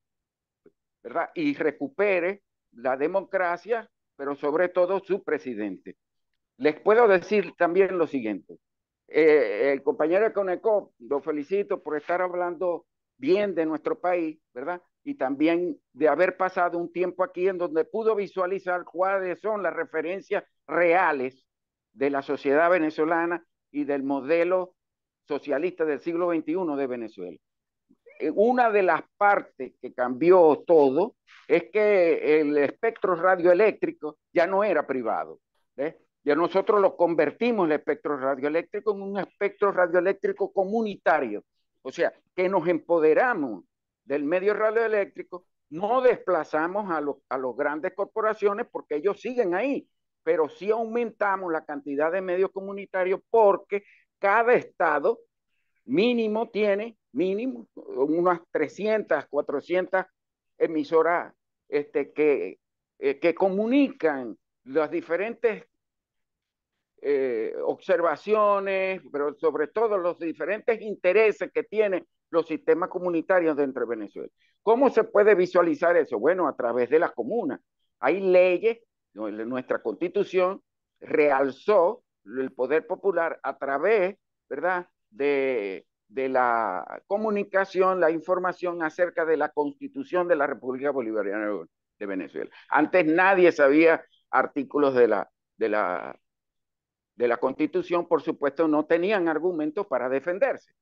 Y recupere la democracia, pero sobre todo su presidente. Les puedo decir también lo siguiente. Eh, el compañero Coneco, lo felicito por estar hablando bien de nuestro país, ¿verdad? y también de haber pasado un tiempo aquí en donde pudo visualizar cuáles son las referencias reales de la sociedad venezolana y del modelo socialista del siglo XXI de Venezuela. Eh, una de las partes que cambió todo es que el espectro radioeléctrico ya no era privado. Ya nosotros lo convertimos el espectro radioeléctrico en un espectro radioeléctrico comunitario. O sea, que nos empoderamos del medio radioeléctrico, no desplazamos a, los a los grandes corporaciones porque ellos siguen ahí, pero sí aumentamos la cantidad de medios comunitarios porque cada estado mínimo tiene, mínimo, unas 300, 400 emisoras este, que, eh, que comunican las diferentes eh, observaciones, pero sobre todo los diferentes intereses que tiene los sistemas comunitarios dentro de Venezuela. ¿Cómo se puede visualizar eso? Bueno, a través de las comunas. Hay leyes, nuestra constitución realzó el poder popular a través, ¿verdad?, de, la comunicación, la información acerca de la constitución de la República Bolivariana de Venezuela. Antes nadie sabía artículos de la, de la, de la constitución, por supuesto, no tenían argumentos para defenderse.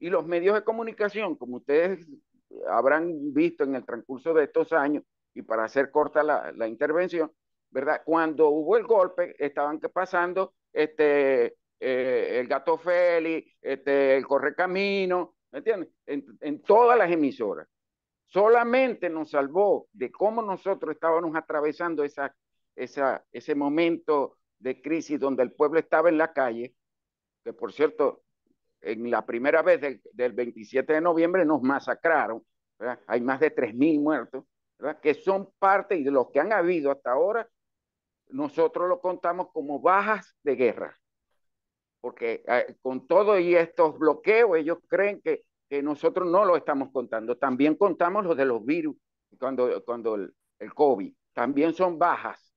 Y los medios de comunicación, como ustedes habrán visto en el transcurso de estos años, y para hacer corta la, la intervención, ¿verdad? Cuando hubo el golpe, estaban pasando este, eh, el gato Félix, este, el Correcamino, ¿me entiendes? En, en todas las emisoras. Solamente nos salvó de cómo nosotros estábamos atravesando esa, esa, ese momento de crisis donde el pueblo estaba en la calle, que por cierto, en la primera vez del 27 de noviembre nos masacraron, ¿verdad? hay más de 3.000 muertos, ¿verdad? que son parte y de los que han habido hasta ahora, nosotros lo contamos como bajas de guerra. Porque eh, con todo y estos bloqueos, ellos creen que, que, nosotros no lo estamos contando. También contamos los de los virus, cuando, cuando el, el COVID. También son bajas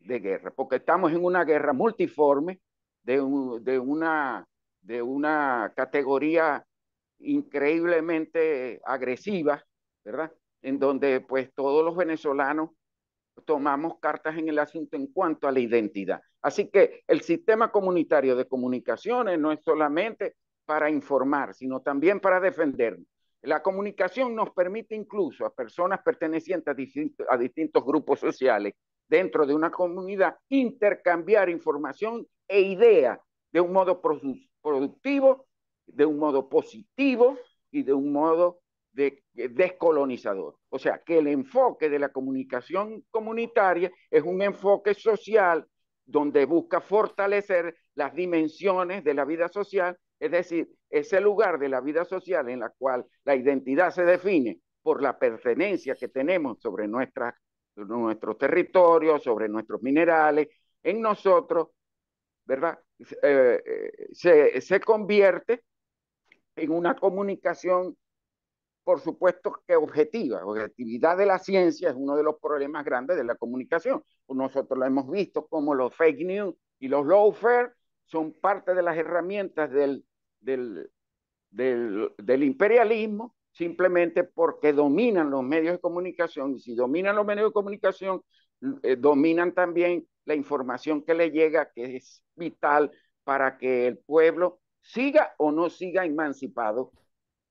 de guerra, porque estamos en una guerra multiforme de, de una de una categoría increíblemente agresiva, ¿verdad? En donde pues todos los venezolanos tomamos cartas en el asunto en cuanto a la identidad. Así que el sistema comunitario de comunicaciones no es solamente para informar, sino también para defendernos. La comunicación nos permite incluso a personas pertenecientes a, distintos grupos sociales dentro de una comunidad intercambiar información e ideas de un modo productivo, de un modo positivo y de un modo eh, descolonizador. O sea, que el enfoque de la comunicación comunitaria es un enfoque social donde busca fortalecer las dimensiones de la vida social, es decir, ese lugar de la vida social en la cual la identidad se define por la pertenencia que tenemos sobre nuestros territorios, sobre nuestros minerales, en nosotros, ¿verdad? Eh, se, convierte en una comunicación, por supuesto que objetiva. Objetividad de la ciencia es uno de los problemas grandes de la comunicación. Nosotros lo hemos visto como los fake news y los lawfare son parte de las herramientas del, del, imperialismo simplemente porque dominan los medios de comunicación y si dominan los medios de comunicación, eh, dominan también la información que le llega, que es vital para que el pueblo siga o no siga emancipado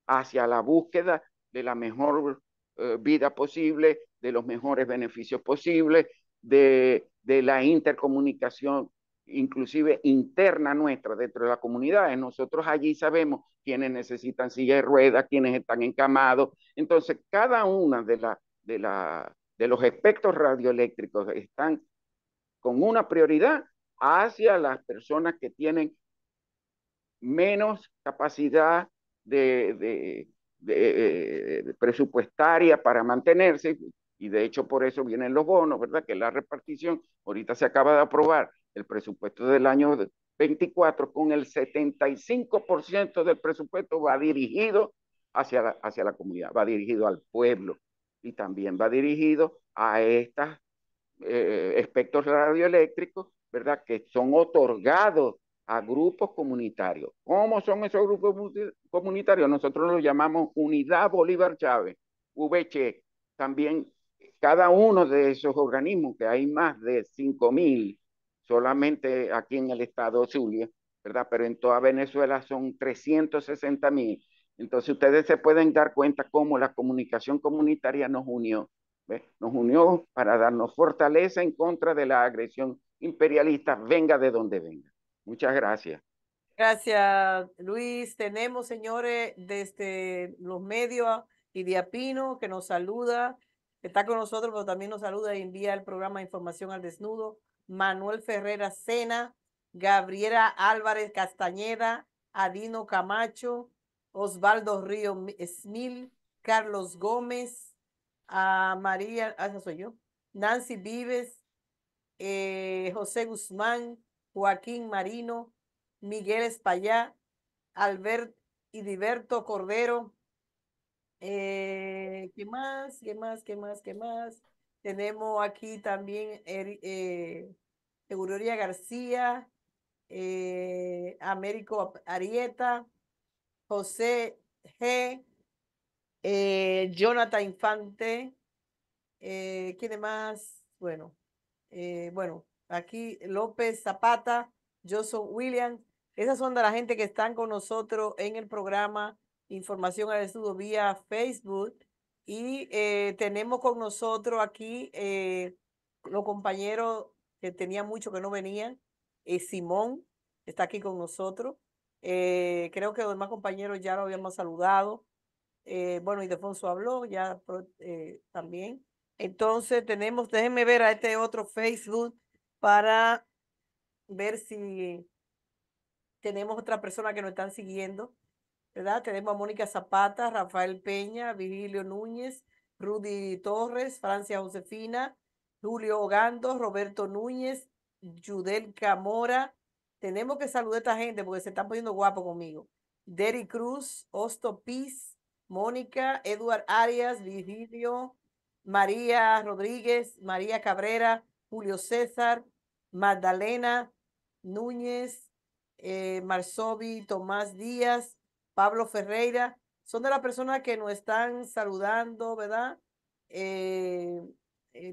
hacia la búsqueda de la mejor eh, vida posible, de los mejores beneficios posibles, de, la intercomunicación inclusive interna nuestra, dentro de la comunidad. Eh, nosotros allí sabemos quiénes necesitan silla de ruedas, quiénes están encamados. Entonces, cada una de, la, de, la, de los espectros radioeléctricos están con una prioridad hacia las personas que tienen menos capacidad eh, de, presupuestaria para mantenerse, y de hecho por eso vienen los bonos, ¿verdad? Que la repartición, ahorita se acaba de aprobar el presupuesto del año 24 con el 75% del presupuesto va dirigido hacia la, hacia la comunidad, va dirigido al pueblo y también va dirigido a estas eh, espectros radioeléctricos, ¿verdad? Que son otorgados a grupos comunitarios. ¿Cómo son esos grupos comunitarios? Nosotros los llamamos Unidad Bolívar Chávez, VCH. E. También cada uno de esos organismos, que hay más de mil solamente aquí en el estado Zulia, ¿verdad? Pero en toda Venezuela son mil. Entonces ustedes se pueden dar cuenta cómo la comunicación comunitaria nos unió nos unió para darnos fortaleza en contra de la agresión imperialista, venga de donde venga. Muchas gracias. Gracias, Luis. Tenemos, señores, desde los medios, y Pino, que nos saluda, está con nosotros, pero también nos saluda y envía el programa Información al Desnudo. Manuel Ferrera Cena Gabriela Álvarez Castañeda, Adino Camacho, Osvaldo Río Esmil, Carlos Gómez, a María, ah, esa soy yo, Nancy Vives, eh, José Guzmán, Joaquín Marino, Miguel Espallá, Albert Idiberto Cordero. Eh, ¿Qué más? ¿Qué más? ¿Qué más? ¿Qué más? Tenemos aquí también eh, García, eh, Américo Arieta, José G. Eh, Jonathan Infante, eh, ¿quién más? Bueno, eh, bueno, aquí López Zapata, Joseph Williams, esas son de la gente que están con nosotros en el programa Información al Estudio vía Facebook. Y tenemos con nosotros aquí los compañeros que tenía mucho que no venían. Simón está aquí con nosotros. creo que los demás compañeros ya lo habíamos saludado eh, bueno, Defonso habló ya eh, también. Entonces tenemos, déjenme ver a este otro Facebook para ver si tenemos otra persona que nos están siguiendo, ¿verdad? Tenemos a Mónica Zapata, Rafael Peña, Virgilio Núñez, Rudy Torres, Francia Josefina, Julio Ogando, Roberto Núñez, Judel Camora. Tenemos que saludar a esta gente porque se están poniendo guapo conmigo. Derry Cruz, Osto Piz, Mónica, Eduard Arias, Virgilio, María Rodríguez, María Cabrera, Julio César, Magdalena Núñez, eh, Tomás Díaz, Pablo Ferreira. Son de las personas que nos están saludando, ¿verdad? Eh,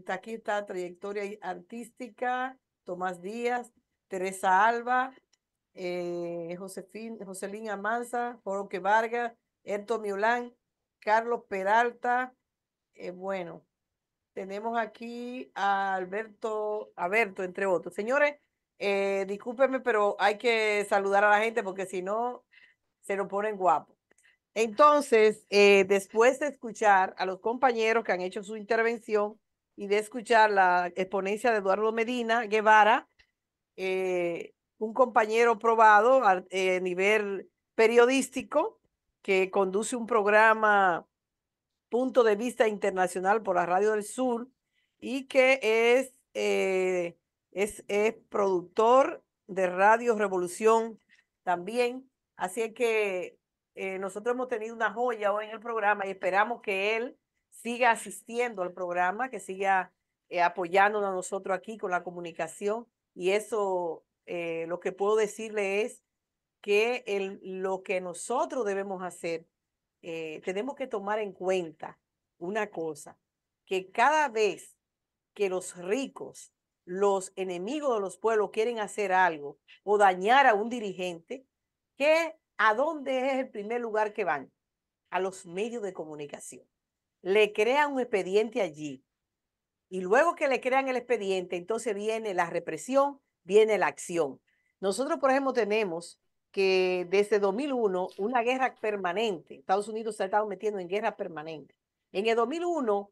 aquí está Trayectoria Artística, Tomás Díaz, Teresa Alba, eh, Josefín, Joselín Amanza, Jorge Vargas, Héctor Miulán, Carlos Peralta. Eh, bueno, tenemos aquí a Alberto, Alberto, entre otros. Señores, eh, discúlpenme, pero hay que saludar a la gente porque si no, se lo ponen guapo. Entonces, eh, después de escuchar a los compañeros que han hecho su intervención y de escuchar la exponencia de Eduardo Medina Guevara, un compañero probado a nivel periodístico, que conduce un programa Punto de Vista Internacional por la Radio del Sur y que es, eh, es, es productor de Radio Revolución también. Así que eh, nosotros hemos tenido una joya hoy en el programa y esperamos que él siga asistiendo al programa, que siga eh, apoyándonos a nosotros aquí con la comunicación. Y eso, lo que puedo decirle es que el, lo que nosotros debemos hacer, eh, tenemos que tomar en cuenta una cosa, que cada vez que los ricos, los enemigos de los pueblos quieren hacer algo o dañar a un dirigente, que a dónde es el primer lugar que van? A los medios de comunicación. Le crean un expediente allí. Y luego que le crean el expediente, entonces viene la represión, viene la acción. Nosotros, por ejemplo, tenemos desde 2001, una guerra permanente, Estados Unidos se ha estado metiendo en guerra permanente. En el 2001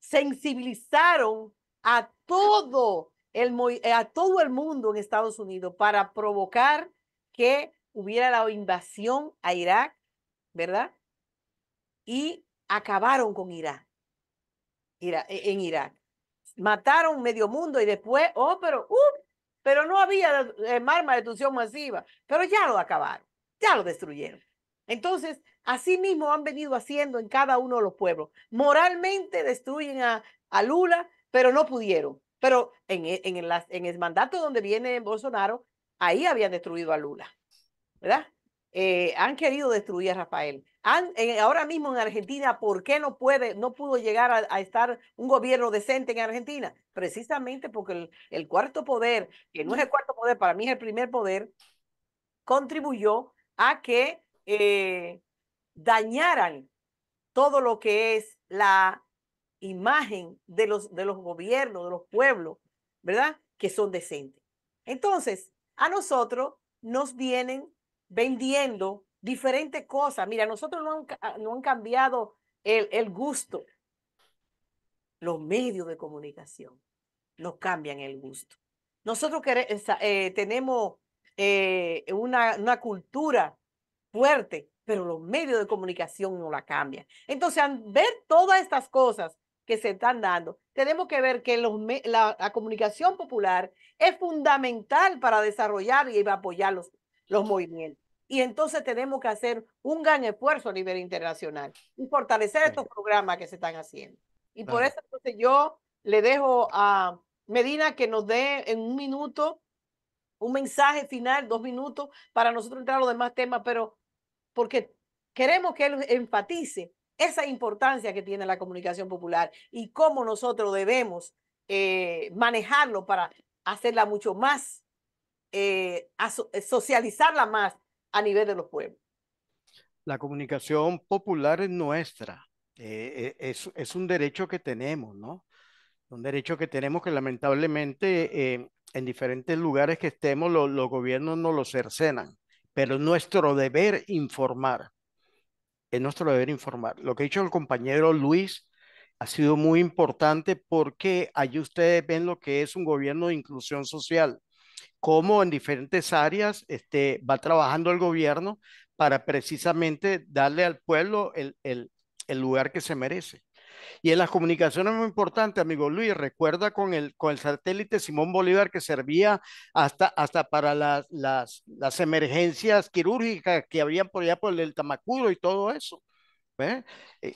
sensibilizaron a todo el, eh, a todo el mundo en Estados Unidos para provocar que hubiera la invasión a Irak, ¿verdad? Y acabaron con Irak, e, en Irak. Mataron medio mundo y después, oh, pero, uh, pero no había eh, marma de destrucción masiva, pero ya lo acabaron, ya lo destruyeron. Entonces, así mismo han venido haciendo en cada uno de los pueblos. Moralmente destruyen a, Lula, pero no pudieron. Pero en, e, en el mandato donde viene Bolsonaro, ahí habían destruido a Lula, ¿verdad? Eh, han querido destruir a Rafael. Eh, ahora mismo en Argentina, ¿por qué no puede, no pudo llegar a, estar un gobierno decente en Argentina? Precisamente porque el, cuarto poder, que no es el cuarto poder, para mí es el primer poder, contribuyó a que eh, dañaran todo lo que es la imagen de los, de los gobiernos, de los pueblos, ¿verdad? Que son decentes. Entonces, a nosotros nos vienen vendiendo diferentes cosas. Mira, nosotros no han, ah, cambiado el, gusto. Los medios de comunicación no cambian el gusto. Nosotros eh, tenemos eh, una, cultura fuerte, pero los medios de comunicación no la cambian. Entonces, al ver todas estas cosas que se están dando, tenemos que ver que la, comunicación popular es fundamental para desarrollar y apoyar los movimientos. Y entonces tenemos que hacer un gran esfuerzo a nivel internacional y fortalecer estos programas que se están haciendo. Y por eso entonces yo le dejo a Medina que nos dé en un minuto un mensaje final, dos minutos, para nosotros entrar a los demás temas, pero porque queremos que él enfatice esa importancia que tiene la comunicación popular y cómo nosotros debemos eh, manejarlo para hacerla mucho más, eh, eh, socializarla más a nivel de los pueblos. La comunicación popular es nuestra, eh, eh, es, un derecho que tenemos, ¿no? Un derecho que tenemos que lamentablemente eh, en diferentes lugares que estemos los gobiernos nos lo cercenan, pero es nuestro deber informar, es nuestro deber informar. Lo que ha dicho el compañero Luis ha sido muy importante porque allí ustedes ven lo que es un gobierno de inclusión social cómo en diferentes áreas este, va trabajando el gobierno para precisamente darle al pueblo el, lugar que se merece. Y en las comunicaciones muy importante, amigo Luis, recuerda con el, con el satélite Simón Bolívar que servía hasta, hasta para las, las, las emergencias quirúrgicas que habían por allá por el Tamacuro y todo eso. Eh,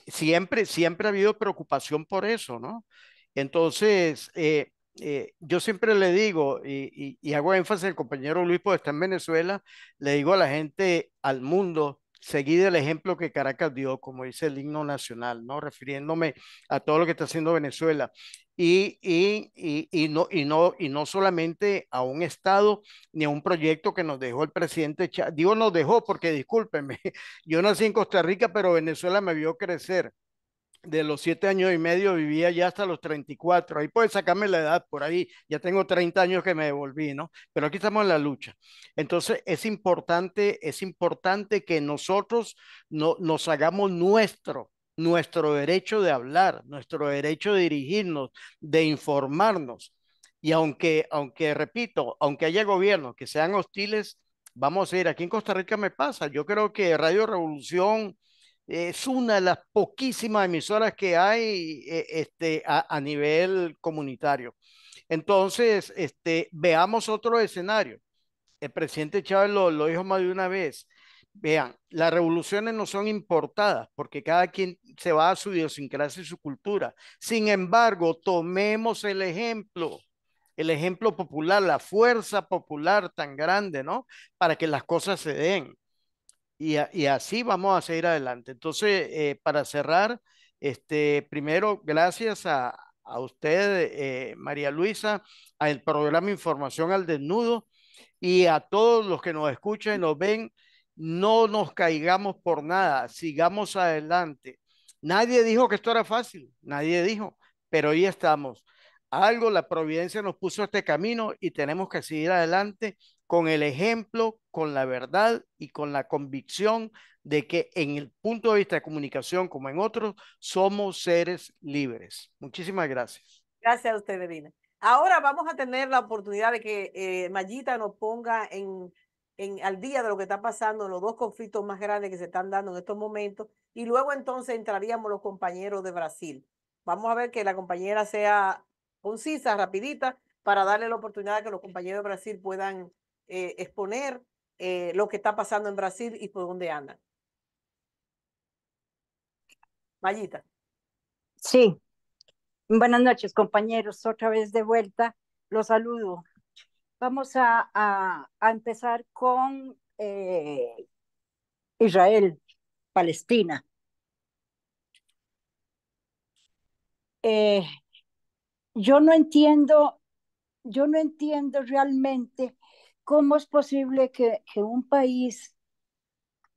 siempre, siempre ha habido preocupación por eso, ¿no? Entonces, eh, eh, yo siempre le digo, y, hago énfasis, el compañero Luis, porque está en Venezuela, le digo a la gente, al mundo, seguí el ejemplo que Caracas dio, como dice el himno nacional, ¿no? Refiriéndome a todo lo que está haciendo Venezuela. Y, no, no, y no solamente a un Estado ni a un proyecto que nos dejó el presidente Digo, nos dejó porque, discúlpenme, yo nací en Costa Rica, pero Venezuela me vio crecer de los siete años y medio vivía ya hasta los 34. Ahí puedes sacarme la edad por ahí. Ya tengo 30 años que me devolví, ¿no? Pero aquí estamos en la lucha. Entonces es importante, es importante que nosotros nos hagamos nuestro, nuestro derecho de hablar, nuestro derecho de dirigirnos, de informarnos. Y aunque, aunque repito, aunque haya gobiernos que sean hostiles, vamos a ir. Aquí en Costa Rica me pasa. Yo creo que Radio Revolución es una de las poquísimas emisoras que hay e, este, a, nivel comunitario. Entonces, este, veamos otro escenario. El presidente Chávez lo, lo dijo más de una vez. Vean, las revoluciones no son importadas porque cada quien se va a su idiosincrasia y su cultura. Sin embargo, tomemos el ejemplo, el ejemplo popular, la fuerza popular tan grande, ¿no? Para que las cosas se den y, así vamos a seguir adelante. Entonces, eh, para cerrar, este, primero, gracias a, usted, eh, María Luisa, al programa Información al Desnudo y a todos los que nos escuchan y nos ven. No nos caigamos por nada, sigamos adelante. Nadie dijo que esto era fácil, nadie dijo, pero ahí estamos. Algo la providencia nos puso este camino y tenemos que seguir adelante con el ejemplo, con la verdad y con la convicción de que en el punto de vista de comunicación como en otros, somos seres libres. Muchísimas gracias. Gracias a usted, Medina. Ahora vamos a tener la oportunidad de que eh, Mayita nos ponga en, en, al día de lo que está pasando, los dos conflictos más grandes que se están dando en estos momentos, y luego entonces entraríamos los compañeros de Brasil. Vamos a ver que la compañera sea concisa, rapidita, para darle la oportunidad de que los compañeros de Brasil puedan eh, exponer eh, lo que está pasando en Brasil y por dónde andan. Mayita. Sí. Buenas noches, compañeros. Otra vez de vuelta. Los saludo. Vamos a, a, empezar con eh, Israel, Palestina. yo no entiendo, yo no entiendo realmente ¿cómo es posible que, que un país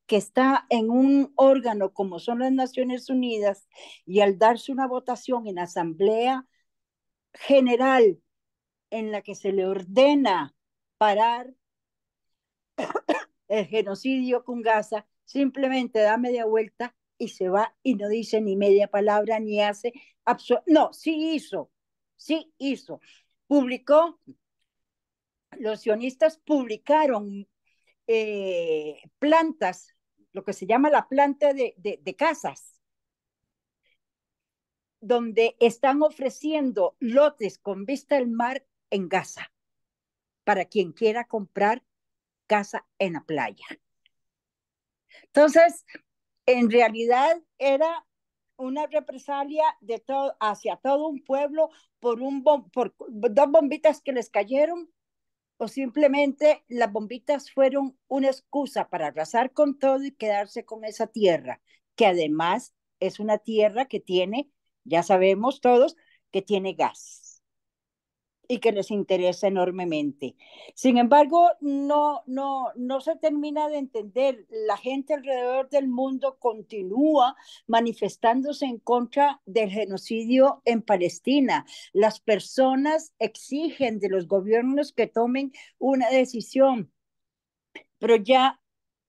que está en un órgano como son las Naciones Unidas y al darse una votación en Asamblea General en la que se le ordena parar el genocidio con Gaza, simplemente da media vuelta y se va y no dice ni media palabra, ni hace... No, sí hizo, sí hizo. Publicó los sionistas publicaron eh, plantas, lo que se llama la planta de, casas, donde están ofreciendo lotes con vista al mar en Gaza, para quien quiera comprar casa en la playa. Entonces, en realidad era una represalia de hacia todo un pueblo por, un por dos bombitas que les cayeron o simplemente las bombitas fueron una excusa para arrasar con todo y quedarse con esa tierra, que además es una tierra que tiene, ya sabemos todos, que tiene gas y que les interesa enormemente. Sin embargo, no, no, no se termina de entender. La gente alrededor del mundo continúa manifestándose en contra del genocidio en Palestina. Las personas exigen de los gobiernos que tomen una decisión. Pero ya,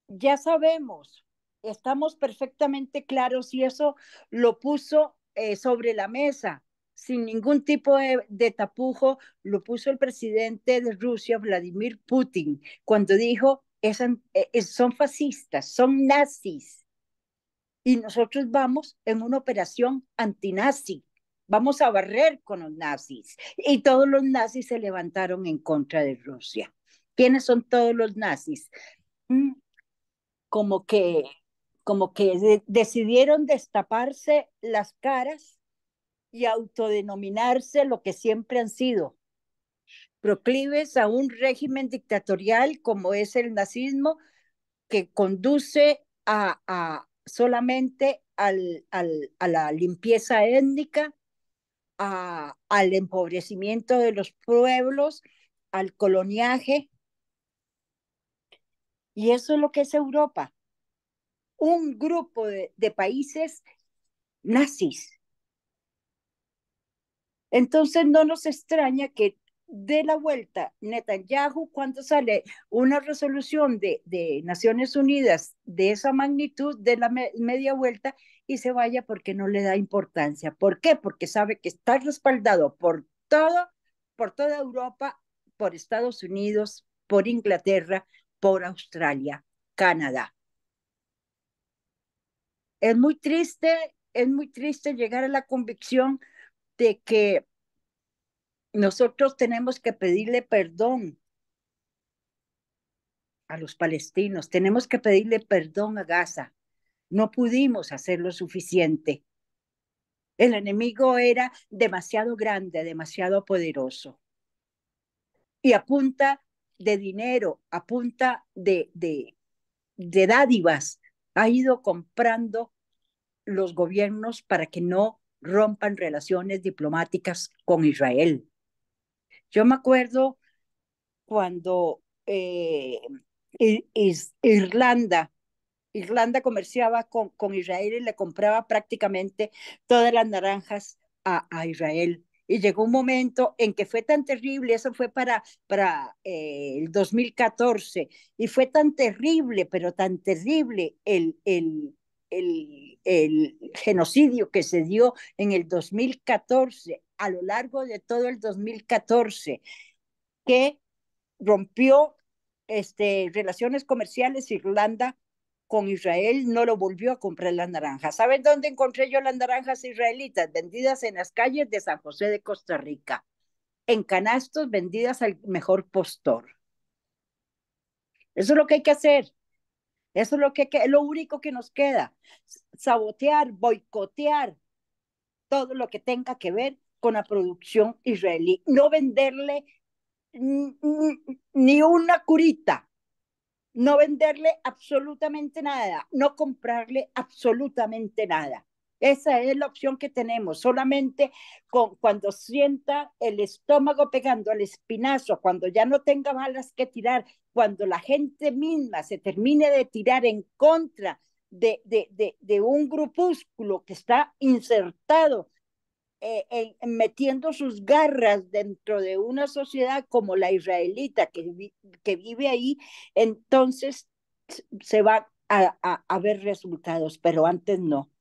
ya sabemos, estamos perfectamente claros y eso lo puso eh, sobre la mesa sin ningún tipo de, tapujo, lo puso el presidente de Rusia, Vladimir Putin, cuando dijo, eh, son fascistas, son nazis. Y nosotros vamos en una operación antinazi. Vamos a barrer con los nazis. Y todos los nazis se levantaron en contra de Rusia. ¿Quiénes son todos los nazis? Mm, como que, como que decidieron destaparse las caras y autodenominarse lo que siempre han sido, proclives a un régimen dictatorial como es el nazismo, que conduce a, solamente a la limpieza étnica, al empobrecimiento de los pueblos, al coloniaje. Y eso es lo que es Europa. Un grupo de países nazis entonces no nos extraña que de la vuelta Netanyahu cuando sale una resolución de, Naciones Unidas de esa magnitud, de la media vuelta, y se vaya porque no le da importancia. ¿Por qué? Porque sabe que está respaldado por todo, por toda Europa, por Estados Unidos, por Inglaterra, por Australia, Canadá. Es muy triste, es muy triste llegar a la convicción de que nosotros tenemos que pedirle perdón a los palestinos, tenemos que pedirle perdón a Gaza. No pudimos hacer lo suficiente. El enemigo era demasiado grande, demasiado poderoso. Y a punta de dinero, a punta de, de, de dádivas, ha ido comprando los gobiernos para que no rompan relaciones diplomáticas con Israel. Yo me acuerdo cuando eh, Irlanda, Irlanda comerciaba con, con, Israel y le compraba prácticamente todas las naranjas a, Israel. Y llegó un momento en que fue tan terrible, eso fue para, para eh, el 2014, y fue tan terrible, pero tan terrible el, el, el, genocidio que se dio en el 2014, a lo largo de todo el 2014, que rompió este, relaciones comerciales Irlanda con Israel, no lo volvió a comprar las naranjas. ¿saben dónde encontré yo las naranjas israelitas? Vendidas en las calles de San José de Costa Rica, en canastos vendidas al mejor postor. Eso es lo que hay que hacer. Eso es lo, que, es lo único que nos queda, sabotear, boicotear todo lo que tenga que ver con la producción israelí, no venderle ni una curita, no venderle absolutamente nada, no comprarle absolutamente nada. Esa es la opción que tenemos. Solamente con, cuando sienta el estómago pegando al espinazo, cuando ya no tenga balas que tirar, cuando la gente misma se termine de tirar en contra de, de, de, un grupúsculo que está insertado eh, metiendo sus garras dentro de una sociedad como la israelita que, que vive ahí, entonces se va a ver resultados, pero antes no.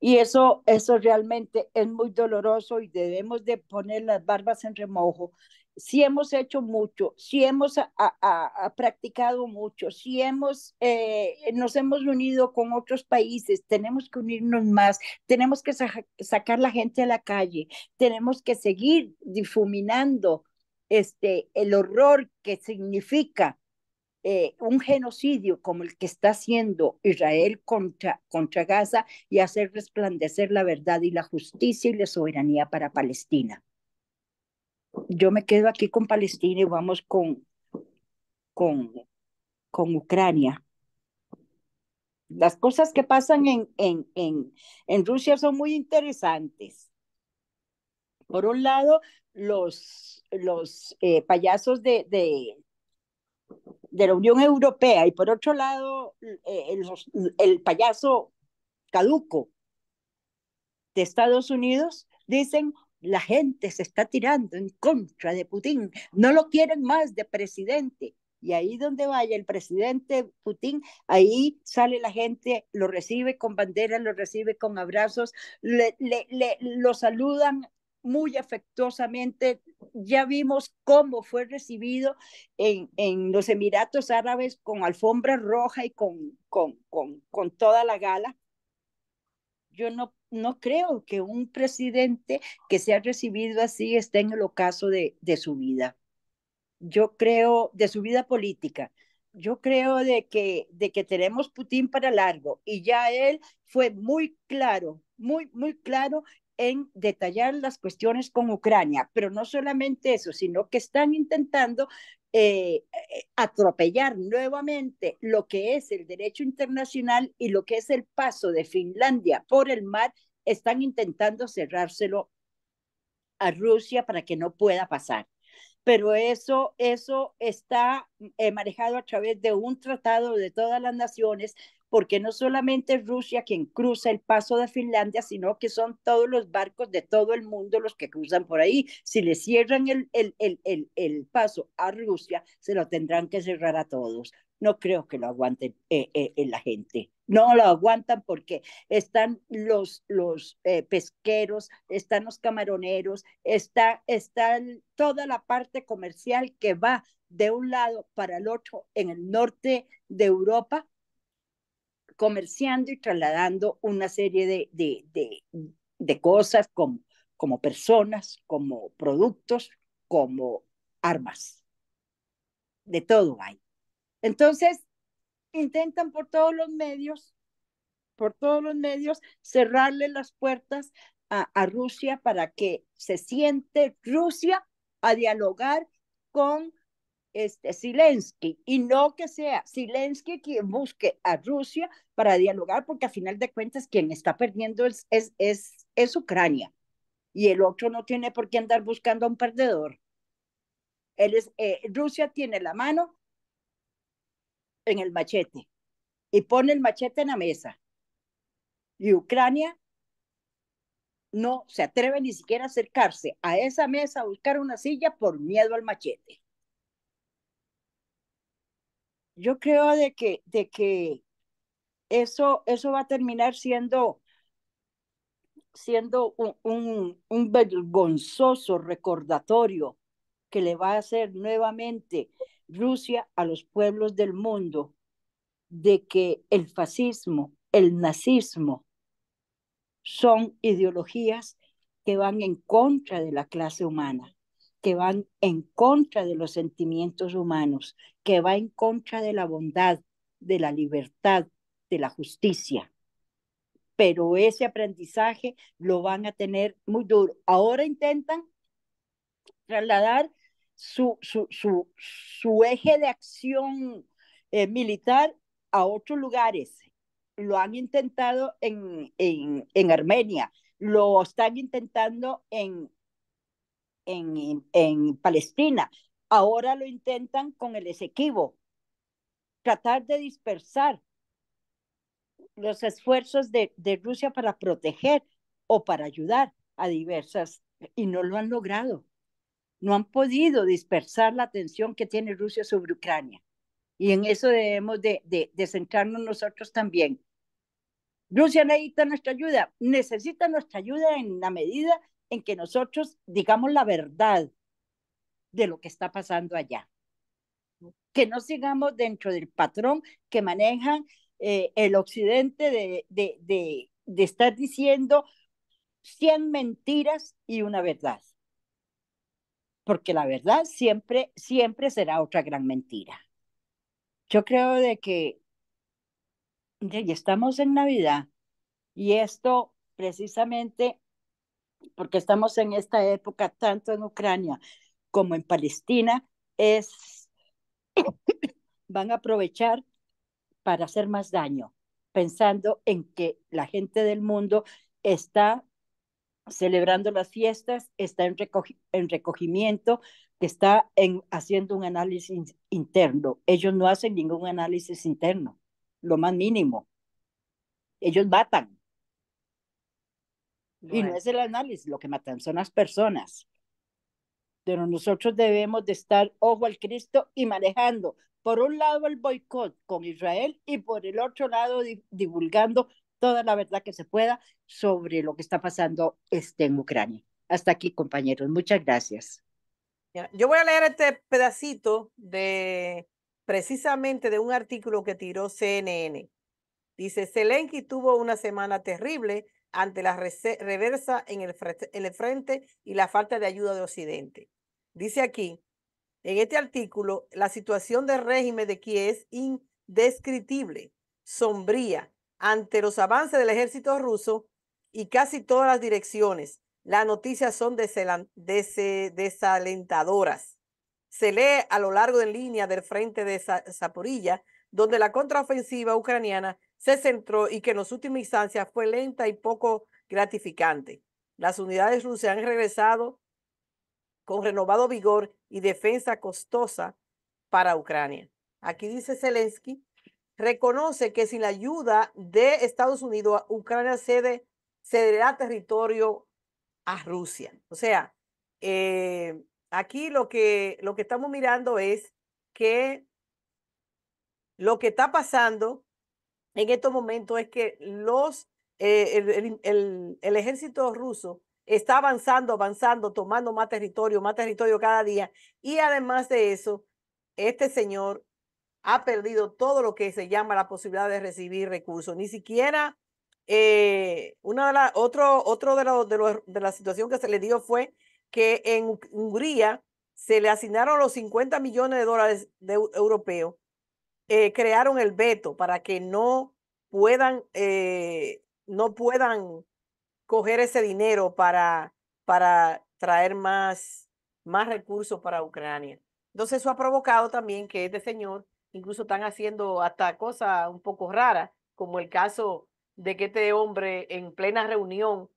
Y eso, eso realmente es muy doloroso y debemos de poner las barbas en remojo. Si hemos hecho mucho, si hemos a, practicado mucho, si hemos, eh, nos hemos unido con otros países, tenemos que unirnos más, tenemos que sacar la gente a la calle, tenemos que seguir difuminando este, el horror que significa eh, un genocidio como el que está haciendo Israel contra, contra Gaza y hacer resplandecer la verdad y la justicia y la soberanía para Palestina. Yo me quedo aquí con Palestina y vamos con, con, con Ucrania. Las cosas que pasan en, en, en, en Rusia son muy interesantes. Por un lado, los, los eh, payasos de, de de la Unión Europea y por otro lado eh, el, payaso caduco de Estados Unidos, dicen la gente se está tirando en contra de Putin, no lo quieren más de presidente. Y ahí donde vaya el presidente Putin, ahí sale la gente, lo recibe con banderas, lo recibe con abrazos, le, lo saludan muy afectuosamente. Ya vimos cómo fue recibido en, en los Emiratos Árabes con alfombra roja y con, con, con, con toda la gala. Yo no, no creo que un presidente que sea recibido así esté en el ocaso de, su vida. Yo creo, de su vida política yo creo de que, de que tenemos Putin para largo y ya él fue muy claro, muy, muy claro en detallar las cuestiones con Ucrania, pero no solamente eso, sino que están intentando eh, eh, atropellar nuevamente lo que es el derecho internacional y lo que es el paso de Finlandia por el mar, están intentando cerrárselo a Rusia para que no pueda pasar. Pero eso, eso está eh, manejado a través de un tratado de todas las naciones porque no solamente Rusia quien cruza el paso de Finlandia, sino que son todos los barcos de todo el mundo los que cruzan por ahí. Si le cierran el, el, el, paso a Rusia, se lo tendrán que cerrar a todos. No creo que lo aguanten eh, eh, eh, la gente. No lo aguantan porque están los, los pesqueros, están los camaroneros, está, está toda la parte comercial que va de un lado para el otro en el norte de Europa comerciando y trasladando una serie de, de, cosas como, como personas, como productos, como armas. De todo hay. Entonces, intentan por todos los medios, por todos los medios, cerrarle las puertas a, a, Rusia para que se siente Rusia a dialogar con este, Zelensky y no que sea Zelensky quien busque a Rusia para dialogar, porque a final de cuentas quien está perdiendo es, es, es, Ucrania y el otro no tiene por qué andar buscando a un perdedor. Él es, eh, Rusia tiene la mano en el machete y pone el machete en la mesa. Y Ucrania no se atreve ni siquiera a acercarse a esa mesa a buscar una silla por miedo al machete yo creo de que, de que eso, eso va a terminar siendo, siendo un, un, un vergonzoso recordatorio que le va a hacer nuevamente Rusia a los pueblos del mundo de que el fascismo, el nazismo, son ideologías que van en contra de la clase humana que van en contra de los sentimientos humanos, que va en contra de la bondad, de la libertad, de la justicia. Pero ese aprendizaje lo van a tener muy duro. Ahora intentan trasladar su, su, su, su eje de acción eh, militar a otros lugares. Lo han intentado en, en, en Armenia, lo están intentando en, en, en Palestina. Ahora lo intentan con el Esequibo, tratar de dispersar los esfuerzos de, de Rusia para proteger o para ayudar a diversas, y no lo han logrado. No han podido dispersar la atención que tiene Rusia sobre Ucrania. Y en eso debemos de, de centrarnos nosotros también. Rusia necesita nuestra ayuda, necesita nuestra ayuda en la medida en que nosotros digamos la verdad de lo que está pasando allá. Que no sigamos dentro del patrón que manejan eh, el occidente de, estar diciendo 100 mentiras y una verdad. Porque la verdad siempre, siempre será otra gran mentira. Yo creo de que de, estamos en Navidad y esto precisamente porque estamos en esta época tanto en Ucrania como en Palestina, es van a aprovechar para hacer más daño, pensando en que la gente del mundo está celebrando las fiestas, está en, recogimiento, que está en, haciendo un análisis interno. Ellos no hacen ningún análisis interno, lo más mínimo. Ellos matan. Y no es el análisis, lo que matan son las personas. Pero nosotros debemos de estar ojo al Cristo y manejando, por un lado el boicot con Israel y por el otro lado divulgando toda la verdad que se pueda sobre lo que está pasando este, en Ucrania. Hasta aquí, compañeros. Muchas gracias. Yo voy a leer este pedacito de precisamente de un artículo que tiró CNN. Dice, Zelensky tuvo una semana terrible ante la reversa en el, frente y la falta de ayuda de Occidente. Dice aquí, en este artículo, la situación del régimen de Kiev es indescriptible, sombría, ante los avances del ejército ruso y casi todas las direcciones. Las noticias son desalentadoras. Se lee a lo largo de línea del frente de Zaporilla donde la contraofensiva ucraniana se centró y que en su últimas instancias fue lenta y poco gratificante. Las unidades rusas han regresado con renovado vigor y defensa costosa para Ucrania. Aquí dice Zelensky, reconoce que sin la ayuda de Estados Unidos, Ucrania cede, cederá territorio a Rusia. O sea, eh, aquí lo que, lo que estamos mirando es que lo que está pasando en estos momentos es que los, eh, el, ejército ruso está avanzando, avanzando, tomando más territorio, más territorio cada día. Y además de eso, este señor ha perdido todo lo que se llama la posibilidad de recibir recursos. Ni siquiera eh, una de las, otro, otro de, los de, la situación que se le dio fue que en Hungría se le asignaron los 50 millones de dólares de, europeos eh, crearon el veto para que no puedan, eh, no puedan coger ese dinero para, para traer más, más recursos para Ucrania. Entonces eso ha provocado también que este señor, incluso están haciendo hasta cosas un poco raras, como el caso de que este hombre en plena reunión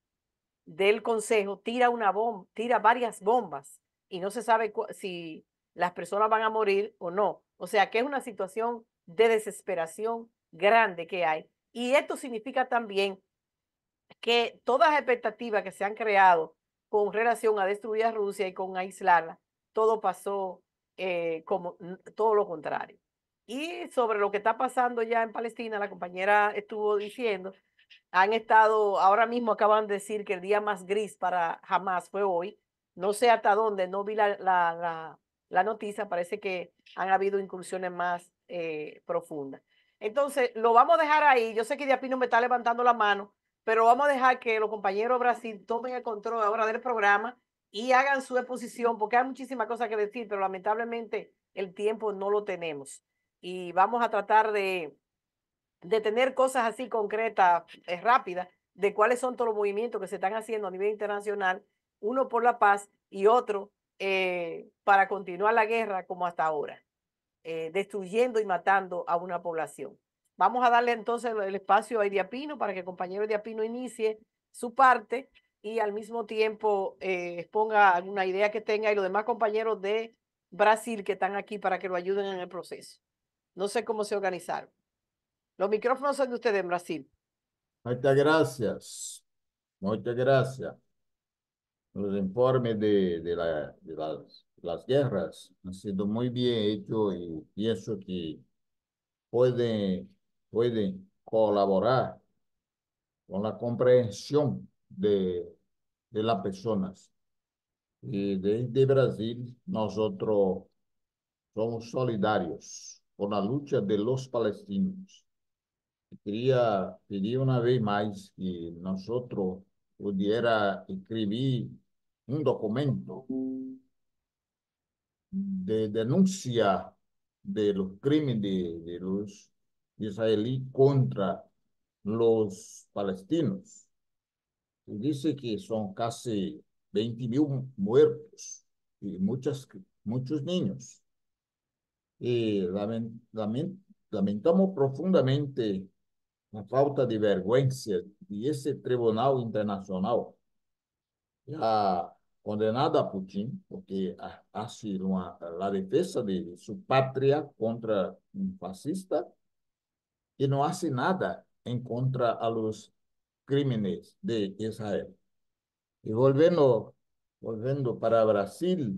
del consejo tira una bomba, tira varias bombas y no se sabe si las personas van a morir o no. O sea que es una situación de desesperación grande que hay. Y esto significa también que todas las expectativas que se han creado con relación a destruir a Rusia y con aislarla, todo pasó eh, como todo lo contrario. Y sobre lo que está pasando ya en Palestina, la compañera estuvo diciendo, han estado, ahora mismo acaban de decir que el día más gris para jamás fue hoy. No sé hasta dónde, no vi la la noticia, parece que han habido incursiones más eh, profundas. Entonces, lo vamos a dejar ahí. Yo sé que Diapino me está levantando la mano, pero vamos a dejar que los compañeros Brasil tomen el control ahora del programa y hagan su exposición, porque hay muchísimas cosas que decir, pero lamentablemente el tiempo no lo tenemos. Y vamos a tratar de, de tener cosas así concretas, eh, rápidas, de cuáles son todos los movimientos que se están haciendo a nivel internacional, uno por la paz y otro eh, para continuar la guerra como hasta ahora, eh, destruyendo y matando a una población. Vamos a darle entonces el espacio a Ediapino para que el compañero Ediapino inicie su parte y al mismo tiempo eh, exponga alguna idea que tenga y los demás compañeros de Brasil que están aquí para que lo ayuden en el proceso. No sé cómo se organizaron. Los micrófonos son de ustedes en Brasil. Muchas gracias. Muchas gracias los informes de, las, guerras han sido muy bien hechos y pienso que pueden, colaborar con la comprensión de, de las personas. Y desde Brasil nosotros somos solidarios con la lucha de los palestinos. Quería pedir una vez más que nosotros pudiera escribir un documento de denuncia de los crímenes de, de los israelíes contra los palestinos. dice que son casi 20 mil muertos y muchas, muchos niños. Y lamentamos profundamente la falta de vergüenza de ese tribunal internacional. condenado a Putin, porque há uma, a defesa de sua pátria contra um fascista e não hace nada em contra a los crimes de Israel. E volvendo, volvendo para Brasil,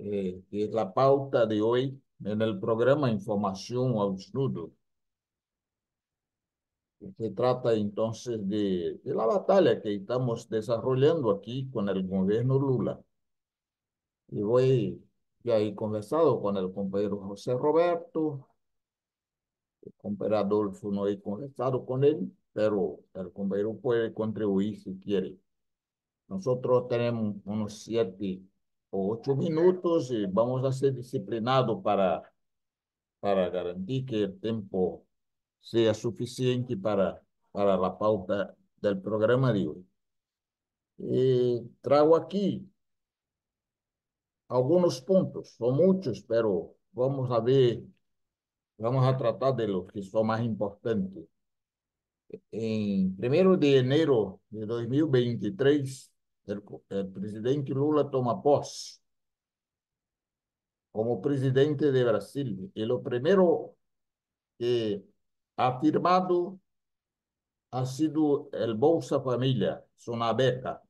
eh, que é a pauta de hoje, no programa Informação ao Estudo, se trata entonces de, de, la batalla que estamos desarrollando aquí con el gobierno Lula. Y voy, ya he conversado con el compañero José Roberto, el compañero Adolfo no he conversado con él, pero el compañero puede contribuir si quiere. Nosotros tenemos unos siete o ocho minutos y vamos a ser disciplinados para, para garantir que el tiempo sea suficiente para, para la pauta del programa de hoy. Eh, trago aquí algunos puntos, son muchos, pero vamos a ver, vamos a tratar de los que son más importantes. En primero de enero de 2023, el, el presidente Lula toma posse como presidente de Brasil. Y lo primero que afirmado ha sido el Bolsa Familia, es una beca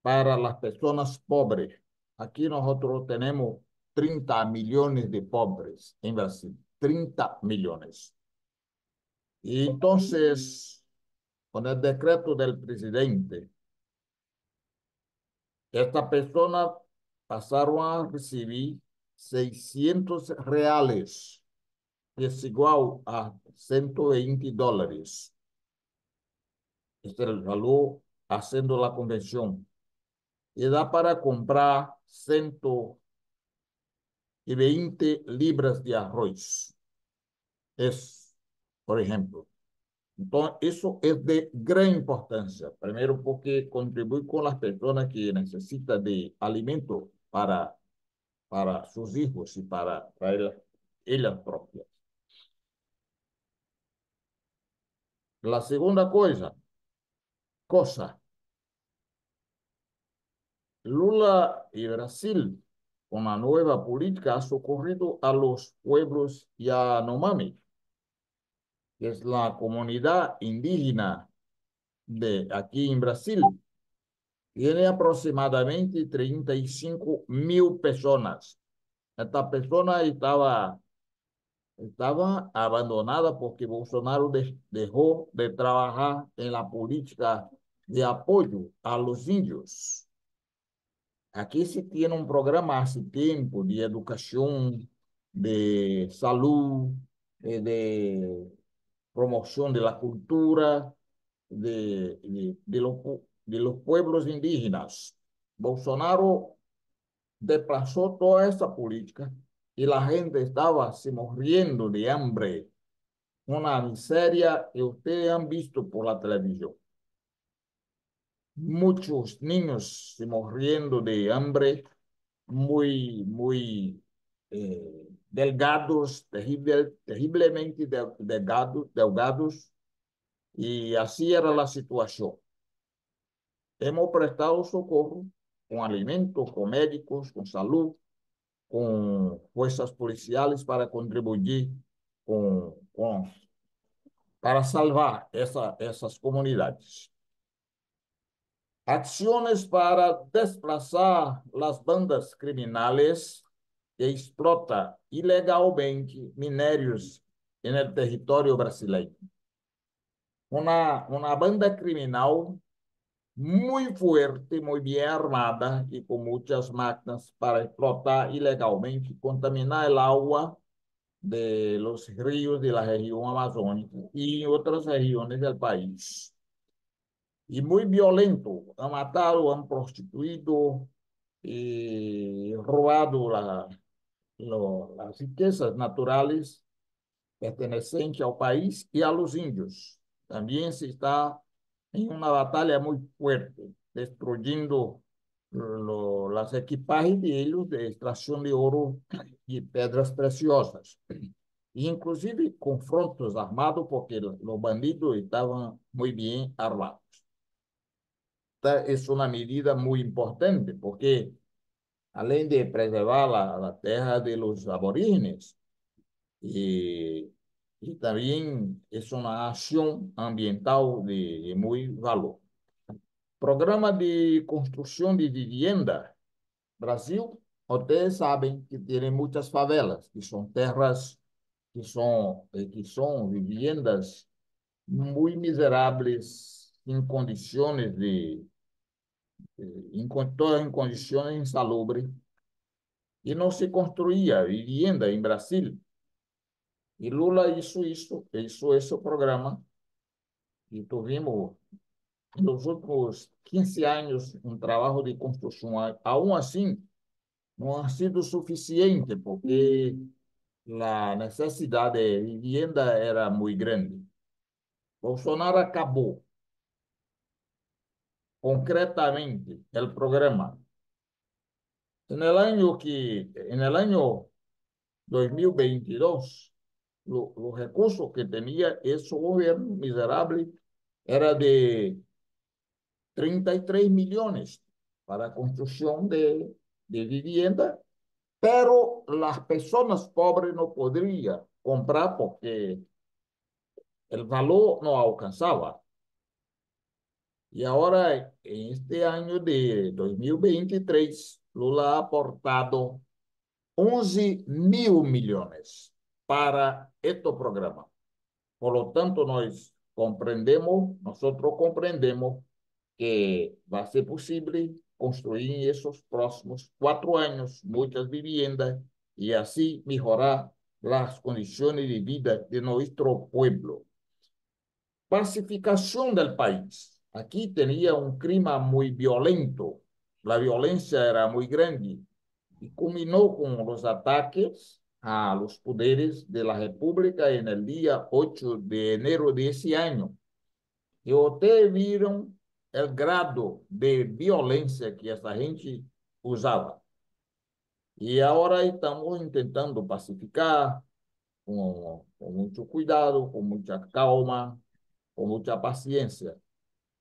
para las personas pobres. Aquí nosotros tenemos 30 millones de pobres en Brasil, 30 millones. Y entonces, con el decreto del presidente, esta persona pasaron a recibir 600 reales es igual a 120 dólares. Este es el valor haciendo la convención. Y da para comprar 120 libras de arroz. Es, por ejemplo. Entonces, eso es de gran importancia. Primero, porque contribuye con las personas que necesitan de alimento para, para sus hijos y para, para ellas propias. La segunda cosa, cosa. Lula y Brasil, con la nueva política, ha socorrido a los pueblos Yanomami, que es la comunidad indígena de aquí en Brasil. Tiene aproximadamente 35 mil personas. Esta persona estaba estaba abandonada porque Bolsonaro dejó de trabajar en la política de apoyo a los indios. Aquí se tiene un programa hace tiempo de educación, de salud, eh, de, promoción de la cultura de, de, de los pueblos indígenas. Bolsonaro desplazó toda esa política y la gente estaba se muriendo de hambre. Una miseria que ustedes han visto por la televisión. Muchos niños se muriendo de hambre, muy, muy eh, delgados, terriblemente delgados. Y así era la situación. Hemos prestado socorro con alimentos, con médicos, con salud, com forças policiais para contribuir com, com para salvar essa, essas comunidades. Ações para desplaçar as bandas criminais que explotam ilegalmente minérios no território brasileiro. Uma, uma banda criminal muito forte, muito bem armada e com muitas máquinas para explotar ilegalmente contaminar o agua de rios da de la e amazónica y en otras país. e muito violento, han matado, han prostituído e eh, roubado as riquezas naturales pertencentes ao país e a índios. indios. se está en una batalla muy fuerte, destruyendo eh, los las equipajes de ellos de extracción de oro y piedras preciosas. Inclusive confrontos armados porque los bandidos estaban muy bien armados. Esta es una medida muy importante porque além de preservar la, la tierra de los aborígenes, y eh, y también es una acción ambiental de, de muy valor. Programa de construção de vivienda. Brasil, vocês sabem que tem muitas favelas, que são terras, que são, eh, que são viviendas muito miseráveis, em condições de. em, todas em condições insalubres. E não se construía vivienda em Brasil Y Lula hizo eso, hizo ese programa. y tuvimos, los últimos 15 años un trabajo de construcción. Aún así, no ha sido suficiente, porque la necesidad de vivienda era muy grande. Bolsonaro acabó, concretamente el programa. En el que, en el año 2022, los recursos que tenía ese gobierno miserable era de 33 millones para construcción de, vivienda, pero las personas pobres no podían comprar porque el valor no alcanzaba. Y ahora, en este año de 2023, Lula ha aportado 11 mil millones para estos programas. Por lo tanto, nos comprendemos, nosotros comprendemos que va a ser posible construir en esos próximos cuatro años muchas viviendas y así mejorar las condiciones de vida de nuestro pueblo. Pacificación del país. Aquí tenía un clima muy violento, la violencia era muy grande y culminó con los ataques a los poderes de la República en el día 8 de enero de ese año. Y ustedes vieron el grado de violencia que esa gente usaba. Y ahora estamos intentando pacificar con, con mucho cuidado, con mucha calma, con mucha paciencia.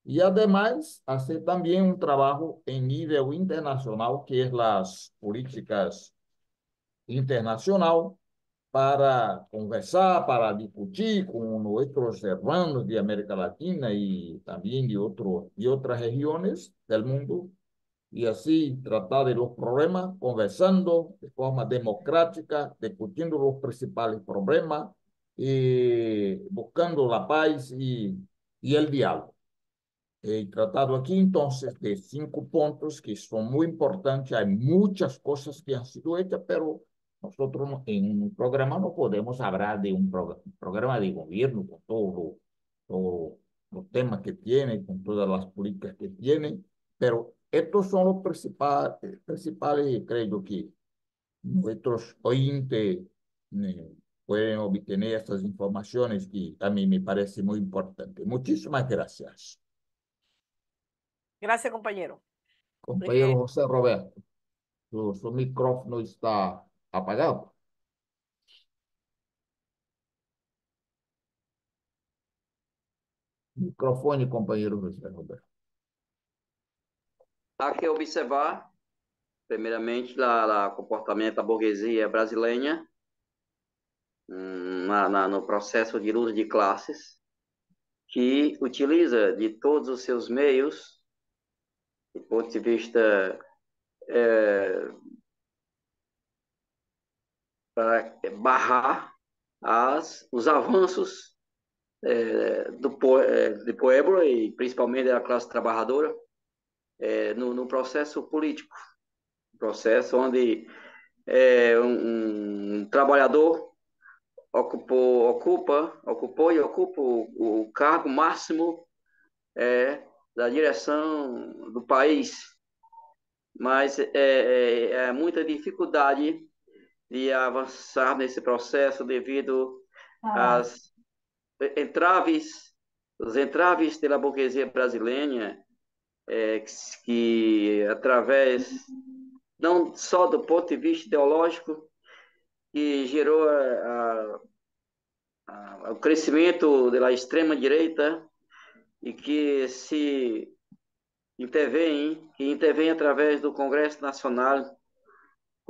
Y además hacer también un trabajo en nivel internacional que es las políticas internacional para conversar, para discutir con nuestros hermanos de América Latina y también de, de otras regiones del mundo y así tratar de los problemas conversando de forma democrática, discutiendo los principales problemas eh, buscando la paz y el diálogo. He tratado aquí entonces de cinco puntos que son muy importantes. Hay muchas cosas que han sido hechas, pero nosotros en un programa no podemos hablar de un programa de gobierno con todos todo los temas que tiene, con todas las políticas que tiene, pero estos son los principales, principales eh, creo que nuestros oyentes eh, pueden obtener estas informaciones que a mí me parece muy importante. Muchísimas gracias. Gracias, compañero. Compañero eh, José Roberto, su, su micrófono está apagado. Microfone, companheiro José Roberto. Há tá que observar, primeiramente, o comportamento da burguesia brasileira hum, na, na, no processo de luta de classes, que utiliza de todos os seus meios, do ponto de vista é, para barrar as, os avanços é, do, é, de Poebla e principalmente da classe trabalhadora é, no, no, processo político. processo onde é, um, um, trabalhador ocupou, ocupa, ocupou e ocupa o, o cargo máximo é, da direção do país, mas é, é, é, muita dificuldade de avançar nesse processo devido ah. às entraves, os entraves da burguesia brasileira, é, que, que através não só do ponto de vista ideológico que gerou a, a, a, o crescimento da extrema direita e que se intervém, que intervém através do Congresso Nacional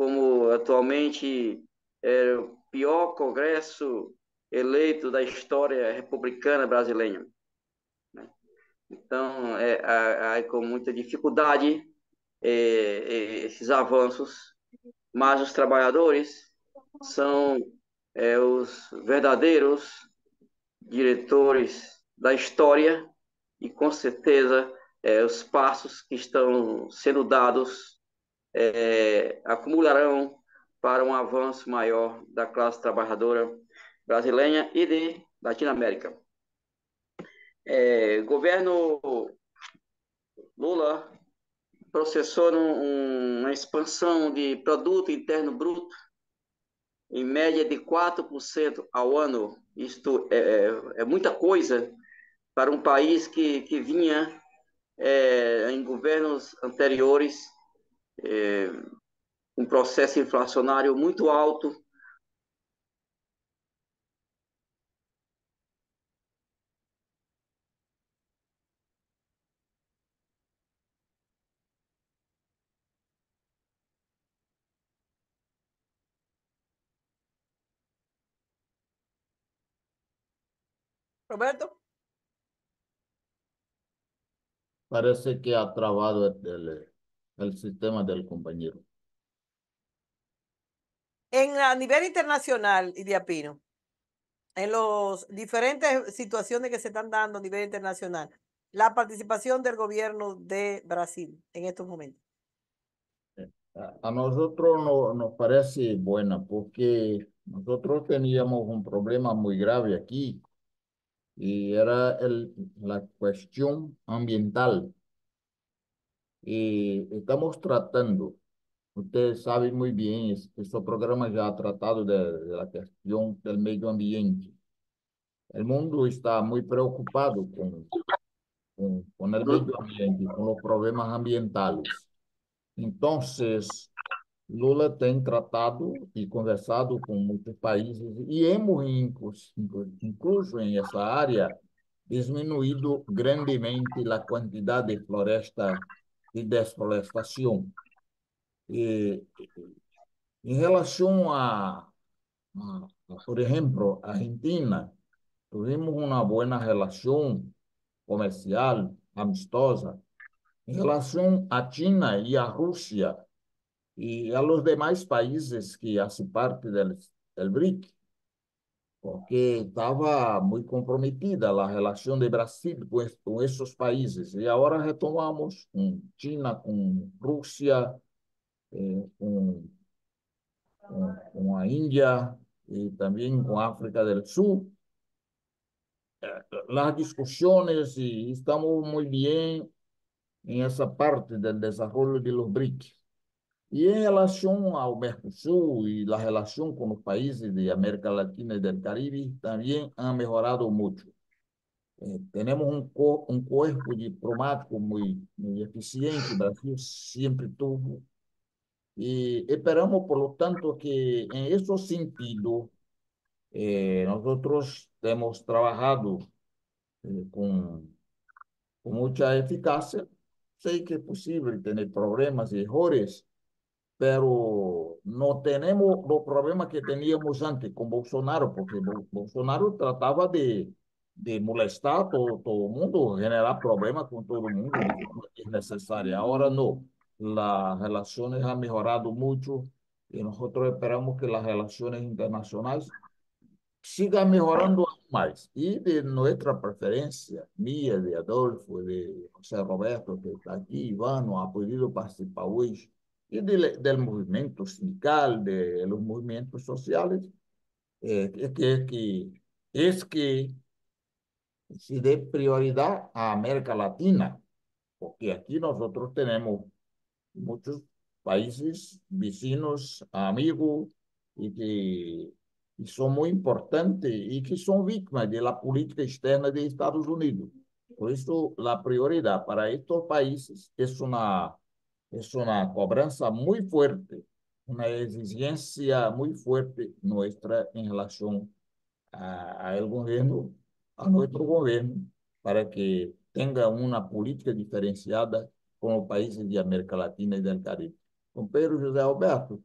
como atualmente é o pior congresso eleito da história republicana brasileira. Né? Então, é, é, com muita dificuldade é, é, esses avanços, mas os trabalhadores são é, os verdadeiros diretores da história e, com certeza, é, os passos que estão sendo dados é, acumularão para um avanço maior da classe trabalhadora brasileira e de Latinoamérica. É, governo Lula processou um, uma expansão de produto interno bruto em média de 4% ao ano. Isto é, é, muita coisa para um país que, que vinha é, em governos anteriores é, um processo inflacionário muito alto. Roberto? Parece que ha travado el, el, el sistema del compañero. En a nivel internacional, Idiapino, en las diferentes situaciones que se están dando a nivel internacional, la participación del gobierno de Brasil en estos momentos. Eh, a nosotros no, nos parece buena porque nosotros teníamos un problema muy grave aquí y era el, la cuestión ambiental E estamos tratando, você sabe muito bem, este programa já ha tratado da questão do meio ambiente. O mundo está muito preocupado com, com, com o meio ambiente, com os problemas ambientais. Então, Lula tem tratado e conversado com muitos países e hemos, incluso, incluso em essa área, diminuído grandemente a quantidade de floresta e desflorestação. E, em relação a, a, por a Argentina, tuvimos uma boa relação comercial, amistosa. em relação a China e a Rússia e a los países que fazem parte del, del BRIC, porque estava muito comprometida a relação de Brasil com, com esses países. E agora retomamos com China, com Rússia, eh, com, com, com, a Índia e também com a África do Sul. Eh, As discussões, e estamos muito bem em essa parte do desenvolvimento de los BRICS. Y en relación al Mercosur y la relación con los países de América Latina y del Caribe, también han mejorado mucho. Eh, tenemos un, un cuerpo diplomático muy, muy eficiente, Brasil siempre tuvo. Y esperamos, por lo tanto, que en ese sentido, eh, nosotros hemos trabajado eh, con, con mucha eficacia. Sé que es posible tener problemas y errores, pero no tenemos los problemas que teníamos antes con Bolsonaro, porque Bolsonaro trataba de, de molestar a todo, todo el mundo, generar problemas con todo el mundo, es necesario. Ahora no, las relaciones han mejorado mucho y nosotros esperamos que las relaciones internacionales sigan mejorando aún más. Y de nuestra preferencia, mía, de Adolfo, de José Roberto, que está aquí, Iván, ha podido participar hoy y del movimiento sindical, de los movimientos sociales, eh, que, es que se dé prioridad a América Latina, porque aquí nosotros tenemos muchos países vecinos, amigos, y que son muy importantes y que son víctimas de la política externa de Estados Unidos. Por eso la prioridad para estos países es una es una cobrança muito forte, uma exigência muito forte nuestra em relação a, a governo, a nosso governo, para que tenha uma política diferenciada com os países de América Latina e do Caribe. Companheiro José Alberto,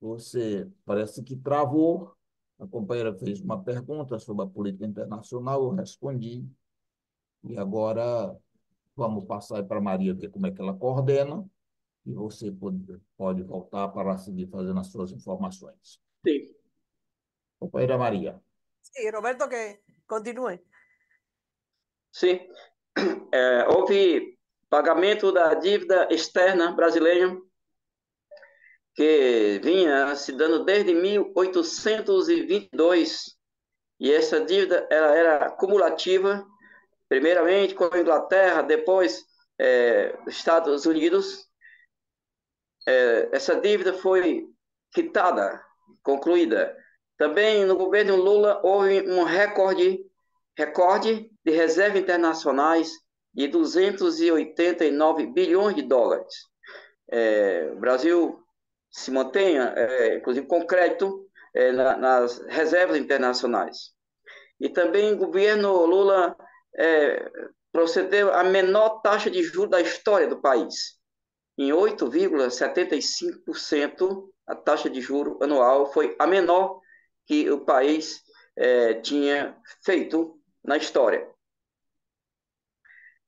você parece que travou. A companheira fez uma pergunta sobre a política internacional, eu respondi. E agora vamos passar para a Maria ver como é que ela coordena e você pode, pode voltar para seguir fazendo as suas informações. Sim. Companheira Maria. Sim, Roberto, que continue. Sim. É, houve pagamento da dívida externa brasileira que vinha se dando desde 1822 e essa dívida ela era cumulativa, primeiramente com a Inglaterra, depois é, Estados Unidos é, essa dívida foi quitada, concluída. Também no governo Lula houve um recorde, recorde de reservas internacionais de 289 bilhões de dólares. É, o Brasil se mantém, é, inclusive, com crédito é, na, nas reservas internacionais. E também o governo Lula é, procedeu à menor taxa de juros da história do país em 8,75%, a taxa de juro anual foi a menor que o país é, tinha feito na história.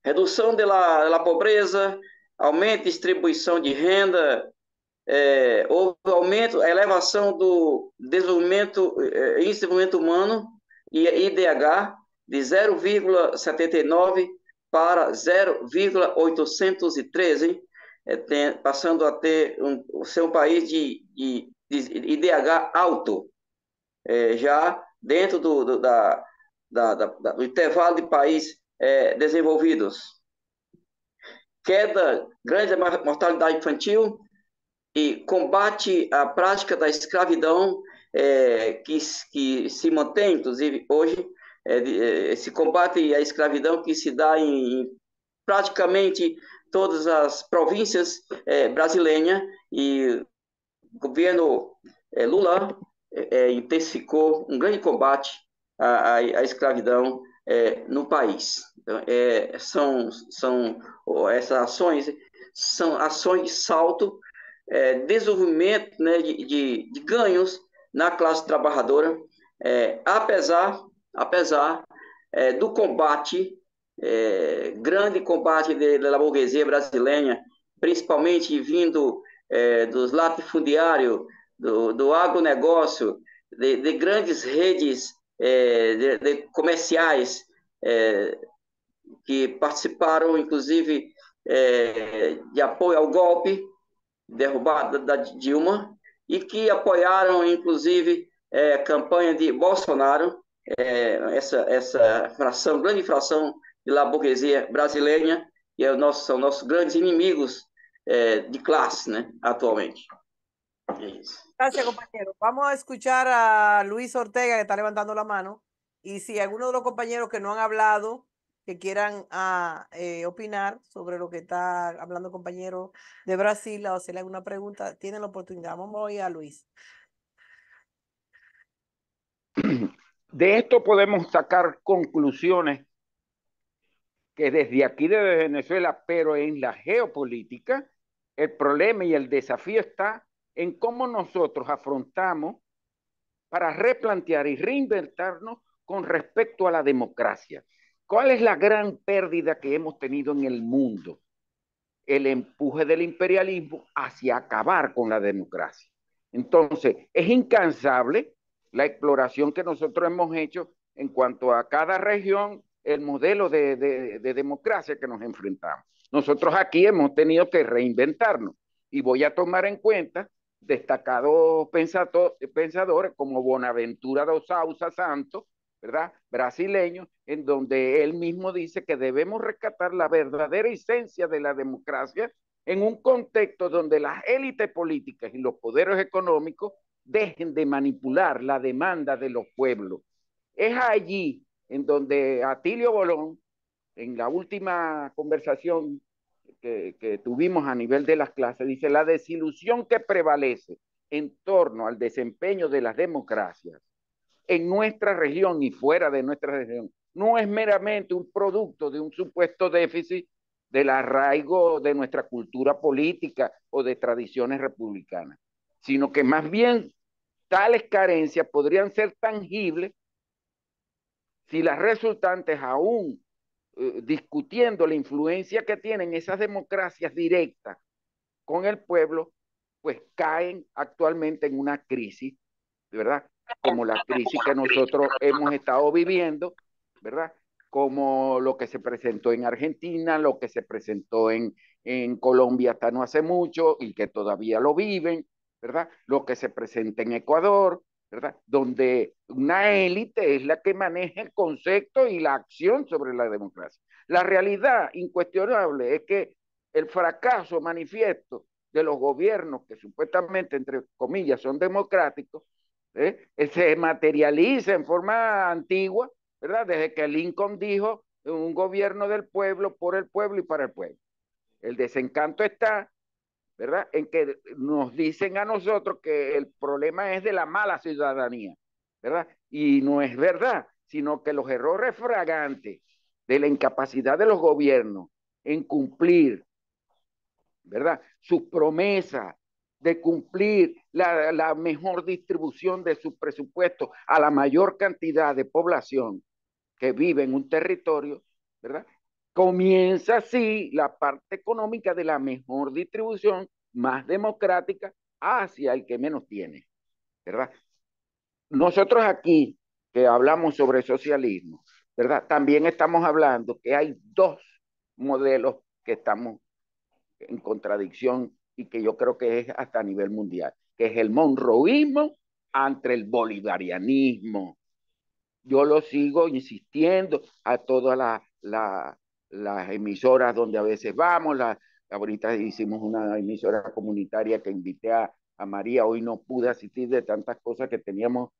Redução da pobreza, aumento de distribuição de renda, eh, houve aumento, a elevação do desenvolvimento, é, em desenvolvimento humano e IDH de 0,79 para 0,813 é, tem, passando a ter um, ser um país de, de, de IDH alto, é, já dentro do, do da, da, da, do intervalo de países é, desenvolvidos. Queda, grande mortalidade infantil e combate à prática da escravidão é, que, que se mantém, inclusive, hoje, é, é, esse combate à escravidão que se dá em, em praticamente todas as províncias é, eh, brasileiras e o governo é, Lula é, intensificou um grande combate à, à, à escravidão no país. Então, são, são essas ações são ações de salto, desenvolvimento né, de, de, de, ganhos na classe trabalhadora, apesar, apesar do combate é, grande combate da burguesia brasileira, principalmente vindo é, dos latifundiários, do, do agronegócio, de, de grandes redes é, de, de, comerciais é, que participaram, inclusive, é, de apoio ao golpe derrubado da Dilma e que apoiaram, inclusive, é, a campanha de Bolsonaro, essa, essa fração, grande fração de la burguesia brasileña, y e son nuestros grandes enemigos de clase, ¿no?, actualmente. Gracias, compañero. Vamos a escuchar a Luis Ortega, que está levantando la mano. Y si alguno de los compañeros que no han hablado, que quieran a, ah, eh, opinar sobre lo que está hablando el compañero de Brasil o si hacerle alguna pregunta, tienen la oportunidad. Vamos hoy a Luis. De esto podemos sacar conclusiones que desde aquí, desde Venezuela, pero en la geopolítica, el problema y el desafío está en cómo nosotros afrontamos para replantear y reinventarnos con respecto a la democracia. ¿Cuál es la gran pérdida que hemos tenido en el mundo? El empuje del imperialismo hacia acabar con la democracia. Entonces, es incansable la exploración que nosotros hemos hecho en cuanto a cada región el modelo de, democracia que nos enfrentamos. Nosotros aquí hemos tenido que reinventarnos y voy a tomar en cuenta destacados pensadores como Bonaventura dos Sousa Santos, ¿verdad? Brasileño, en donde él mismo dice que debemos rescatar la verdadera esencia de la democracia en un contexto donde las élites políticas y los poderes económicos dejen de manipular la demanda de los pueblos. Es allí en donde Atilio Bolón, en la última conversación que, tuvimos a nivel de las clases, dice, la desilusión que prevalece en torno al desempeño de las democracias en nuestra región y fuera de nuestra región no es meramente un producto de un supuesto déficit del arraigo de nuestra cultura política o de tradiciones republicanas, sino que más bien tales carencias podrían ser tangibles si las resultantes aún eh, discutiendo la influencia que tienen esas democracias directas con el pueblo, pues caen actualmente en una crisis, ¿verdad? Como la crisis que nosotros hemos estado viviendo, ¿verdad? Como lo que se presentó en Argentina, lo que se presentó en, en Colombia hasta no hace mucho y que todavía lo viven, ¿verdad? Lo que se presenta en Ecuador, donde una élite es la que maneja el concepto y la acción sobre la democracia. La realidad incuestionable es que el fracaso manifiesto de los gobiernos que supuestamente, entre comillas, son democráticos, ¿eh? se materializa en forma antigua, ¿verdad? Desde que Lincoln dijo un gobierno del pueblo, por el pueblo y para el pueblo. El desencanto está ¿verdad? En que nos dicen a nosotros que el problema es de la mala ciudadanía, ¿verdad? Y no es verdad, sino que los errores fragantes de la incapacidad de los gobiernos en cumplir, ¿verdad? Sus promesas de cumplir la, la mejor distribución de su presupuesto a la mayor cantidad de población que vive en un territorio, ¿verdad? comienza así la parte económica de la mejor distribución, más democrática, hacia el que menos tiene, ¿verdad? Nosotros aquí que hablamos sobre socialismo, ¿verdad? También estamos hablando que hay dos modelos que estamos en contradicción y que yo creo que es hasta a nivel mundial, que es el monroísmo ante el bolivarianismo. Yo lo sigo insistiendo a toda la, las emisoras donde a veces vamos, la, ahorita hicimos una emisora comunitaria que invité a, María, hoy no pude asistir de tantas cosas que teníamos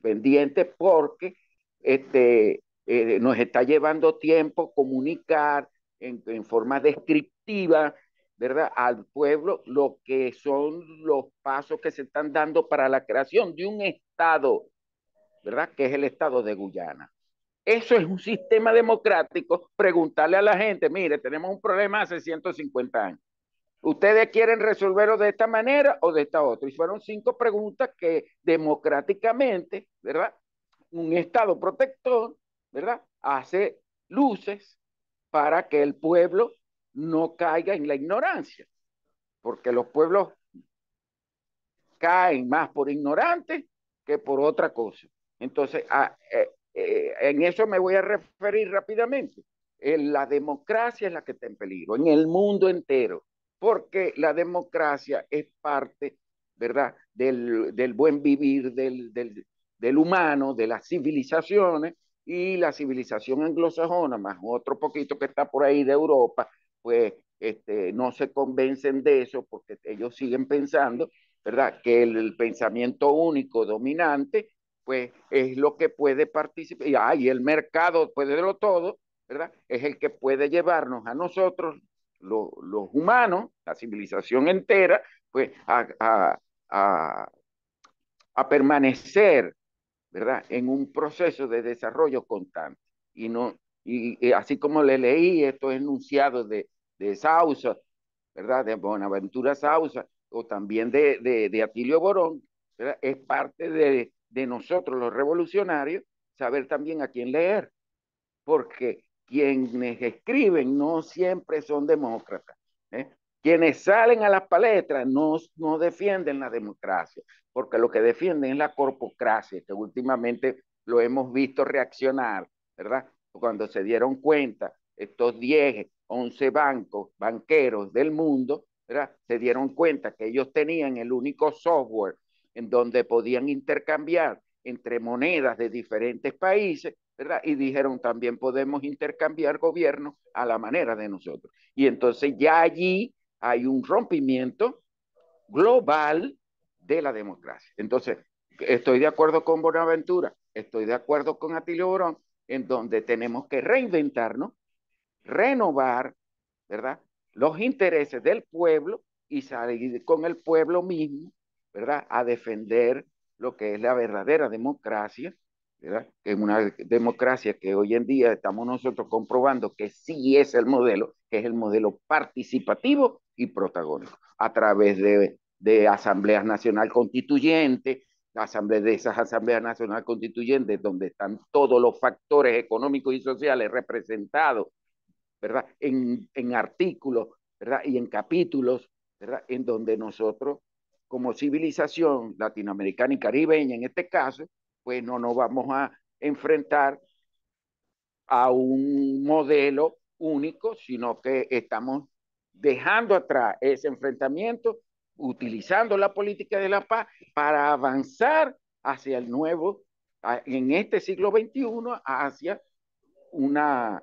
pendientes porque este, eh, nos está llevando tiempo comunicar en forma descriptiva ¿verdad? al pueblo lo que son los pasos que se están dando para la creación de un Estado, ¿verdad? Que es el Estado de Guyana. Eso es un sistema democrático. Preguntarle a la gente, mire, tenemos un problema hace 150 años. ¿Ustedes quieren resolverlo de esta manera o de esta otra? Y fueron cinco preguntas que democráticamente, ¿verdad? Un Estado protector, ¿verdad? Hace luces para que el pueblo no caiga en la ignorancia, porque los pueblos caen más por ignorantes que por otra cosa. Entonces, a, ah, eh, eh, en eso me voy a referir rápidamente. Eh, la democracia es la que está en peligro, en el mundo entero, porque la democracia es parte, ¿verdad?, del, buen vivir del, humano, de las civilizaciones, y la civilización anglosajona, más otro poquito que está por ahí de Europa, pues este, no se convencen de eso porque ellos siguen pensando, ¿verdad?, que el pensamiento único dominante pues es lo que puede participar, ah, y el mercado, puede de lo todo, ¿verdad? Es el que puede llevarnos a nosotros, los humanos, la civilización entera, pues a, a, a, a permanecer, ¿verdad? En un proceso de desarrollo constante. Y, no, y, así como le leí estos enunciados de, de Sausa, ¿verdad? De Bonaventura Sausa, o también de, de, de Atilio Borón, ¿verdad? es parte de, de nosotros los revolucionarios saber también a quién leer, porque quienes escriben no siempre son demócratas. ¿eh? Quienes salen a las paletras no, no defienden la democracia, porque lo que defienden es la corpocracia, que últimamente lo hemos visto reaccionar, ¿verdad? Cuando se dieron cuenta estos 10, 11 bancos, banqueros del mundo, ¿verdad? Se dieron cuenta que ellos tenían el único software en donde podían intercambiar entre monedas de diferentes países, ¿verdad? Y dijeron también podemos intercambiar gobierno a la manera de nosotros. Y entonces ya allí hay un rompimiento global de la democracia. Entonces, estoy de acuerdo con Bonaventura, estoy de acuerdo con Atilio Borón, en donde tenemos que reinventarnos, renovar, ¿verdad? Los intereses del pueblo y salir con el pueblo mismo ¿verdad? A defender lo que es la verdadera democracia, ¿verdad? Que es una democracia que hoy en día estamos nosotros comprobando que sí es el modelo, que es el modelo participativo y protagónico, a través de, de asambleas nacional constituyentes, asamblea de esas asambleas nacional constituyentes, donde están todos los factores económicos y sociales representados, ¿verdad? En, en artículos, ¿verdad? Y en capítulos, ¿verdad? En donde nosotros como civilización latinoamericana y caribeña en este caso, pues no nos vamos a enfrentar a un modelo único, sino que estamos dejando atrás ese enfrentamiento, utilizando la política de la paz para avanzar hacia el nuevo, en este siglo XXI, hacia una